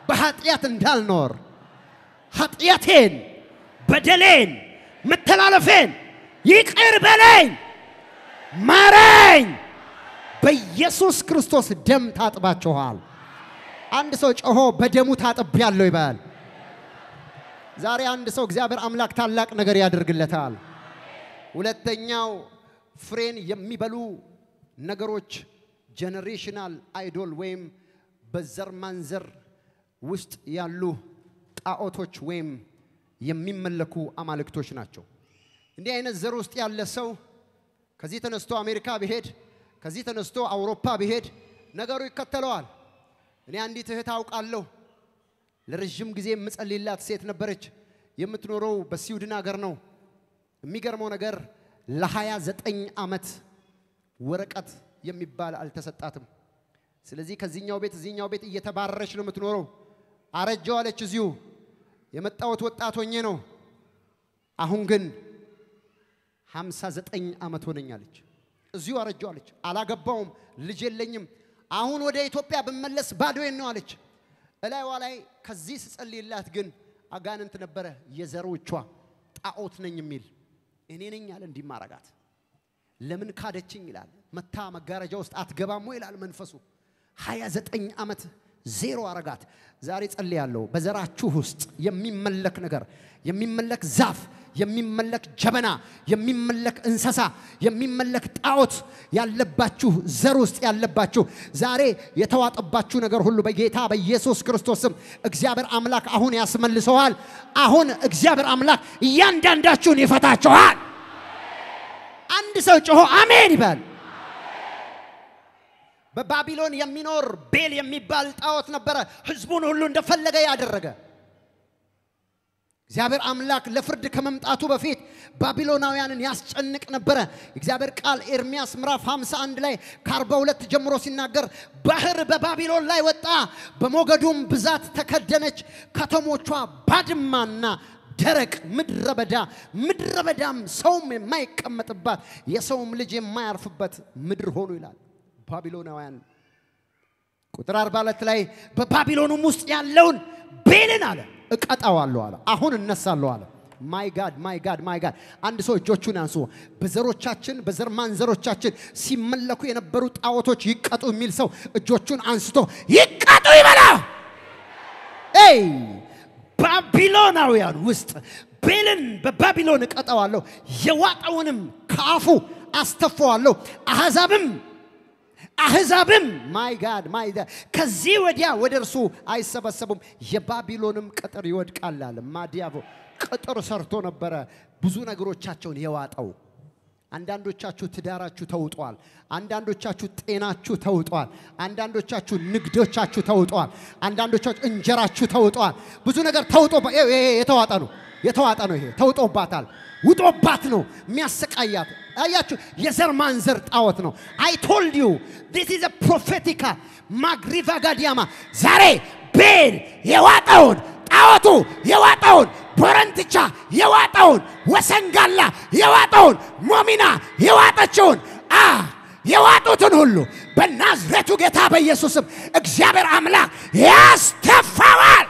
በኃጢአት እንዳልኖር ኃጢአቴን በደሌን፣ መተላለፌን ይቅር በለኝ፣ ማረኝ። በኢየሱስ ክርስቶስ ደም ታጥባችኋል። አንድ ሰው ጮሆ በደሙ ታጥብ ያለው ይበል። ዛሬ አንድ ሰው እግዚአብሔር አምላክ ታላቅ ነገር ያደርግለታል። ሁለተኛው ፍሬን የሚበሉ ነገሮች ጀነሬሽናል አይዶል ወይም በዘር ማንዘር ውስጥ ያሉ ጣዖቶች ወይም የሚመለኩ አማልክቶች ናቸው። እንዲህ አይነት ዘር ውስጥ ያለ ሰው ከዚህ ተነስቶ አሜሪካ ቢሄድ ከዚህ ተነስቶ አውሮፓ ቢሄድ ነገሩ ይከተለዋል። እኔ አንዲት እህት አውቃለሁ። ለረዥም ጊዜ የምጸልይላት ሴት ነበረች። የምትኖረው በስዊድን ሀገር ነው። የሚገርመው ነገር ለ29 ዓመት ወረቀት የሚባል አልተሰጣትም። ስለዚህ ከዚህኛው ቤት እዚህኛው ቤት እየተባረረች ነው የምትኖረው። አረጀዋለች እዚሁ የመጣሁት ወጣት ሆኜ ነው። አሁን ግን 59 ዓመት ሆነኛለች አለች። እዚሁ አረጀው አለች። አላገባውም፣ ልጅ የለኝም። አሁን ወደ ኢትዮጵያ ብመለስ ባዶዬን ነው አለች። እላይዋ ላይ ከዚህ ስጸልይላት ግን አጋንንት ነበረ፣ የዘሮቿ ጣዖት ነኝ የሚል እኔ ነኝ አለ። እንዲህ ለምን ካደችኝ ይላል። መታ መጋረጃ ውስጥ አትገባም ወይ ይላል መንፈሱ። 29 ዓመት ዜሮ አረጋት። ዛሬ ጸልያለሁ፣ በዘራችሁ ውስጥ የሚመለክ ነገር፣ የሚመለክ ዛፍ፣ የሚመለክ ጀበና፣ የሚመለክ እንስሳ፣ የሚመለክ ጣዖት ያለባችሁ ዘር ውስጥ ያለባችሁ ዛሬ የተዋጠባችሁ ነገር ሁሉ በጌታ በኢየሱስ ክርስቶስም እግዚአብሔር አምላክ አሁን ያስመልሰዋል። አሁን እግዚአብሔር አምላክ እያንዳንዳችሁን ይፈታችኋል። አንድ ሰው ጮሆ አሜን ይበል። በባቢሎን የሚኖር ቤል የሚባል ጣዖት ነበረ ህዝቡን ሁሉ እንደፈለገ ያደረገ። እግዚአብሔር አምላክ ለፍርድ ከመምጣቱ በፊት ባቢሎናውያንን ያስጨንቅ ነበረ። እግዚአብሔር ቃል ኤርሚያስ ምዕራፍ 51 ላይ ከ42 ጀምሮ ሲናገር ባህር በባቢሎን ላይ ወጣ፣ በሞገዱም ብዛት ተከደነች፣ ከተሞቿ ባድማና ደረቅ ምድረ በዳ ምድረ በዳም ሰውም የማይቀመጥባት የሰውም ልጅ የማያርፍበት ምድር ሆኑ ይላል። ባቢሎናውያን ቁጥር ሁለት ላይ በባቢሎኑም ውስጥ ያለውን ቤልን አለ እቀጣዋለሁ አለ። አሁን እነሳለሁ አለ። ማይ ጋድ ማይ ጋድ ማይ ጋድ። አንድ ሰው እጆቹን ያንሱ። በዘሮቻችን በዘር ማንዘሮቻችን ሲመለኩ የነበሩ ጣዖቶች ይቀጡ የሚል ሰው እጆቹን አንስቶ ይቀጡ ይበላ። ኤይ ባቢሎናውያን ውስጥ ቤልን በባቢሎን እቀጠዋለሁ፣ የዋጠውንም ከአፉ አስተፈዋለሁ፣ አሕዛብም አህዛብም ማይ ጋድ ማይ ከዚህ ወዲያ ወደ እርሱ አይሰበሰቡም፣ የባቢሎንም ቅጥር ይወድቃል አለ። ማዲያቦ ቅጥር ሰርቶ ነበረ ብዙ ነገሮቻቸውን የዋጠው። አንዳንዶቻችሁ ትዳራችሁ ተውጧል። አንዳንዶቻችሁ ጤናችሁ ተውጧል። አንዳንዶቻችሁ ንግዶቻችሁ ተውጧል። አንዳንዶቻችሁ እንጀራችሁ ተውጧል። ብዙ ነገር ተውጦ የተዋጠ ነው። የተዋጠ ነው። ይሄ ተውጦባታል፣ ውጦባት ነው የሚያሰቃያት። አያችሁ፣ የዘር ማንዘር ጣዖት ነው። አይ ቶልድ ዩ ዲስ ኢዝ ፕሮፌቲካ ማግሪቫ ጋዲያማ ዛሬ ቤል የዋጠውን ጣዖቱ የዋጠውን ቦረንትቻ የዋጠውን ወሰንጋላ የዋጠውን ሞሚና የዋጠችውን አ የዋጡትን ሁሉ በናዝሬቱ ጌታ በኢየሱስም እግዚአብሔር አምላክ ያስተፋዋል።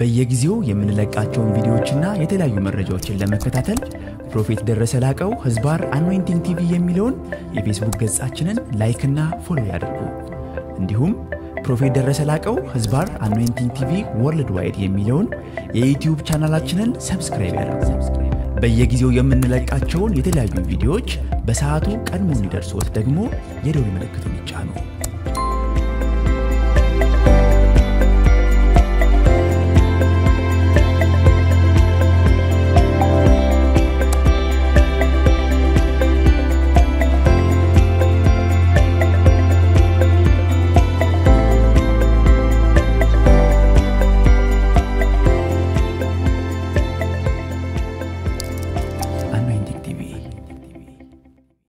በየጊዜው የምንለቃቸውን ቪዲዮዎችና የተለያዩ መረጃዎችን ለመከታተል ፕሮፌት ደረሰ ላቀው ህዝባር አኖይንቲንግ ቲቪ የሚለውን የፌስቡክ ገጻችንን ላይክና ፎሎ ያድርጉ። እንዲሁም ፕሮፌት ደረሰ ላቀው ህዝባር አኖይንቲንግ ቲቪ ወርልድ ዋይድ የሚለውን የዩትዩብ ቻናላችንን ሰብስክራይብ ያደርጉ በየጊዜው የምንለቃቸውን የተለያዩ ቪዲዮዎች በሰዓቱ ቀድሞ እንዲደርሶት ደግሞ የደውል ምልክቱን ይጫኑ።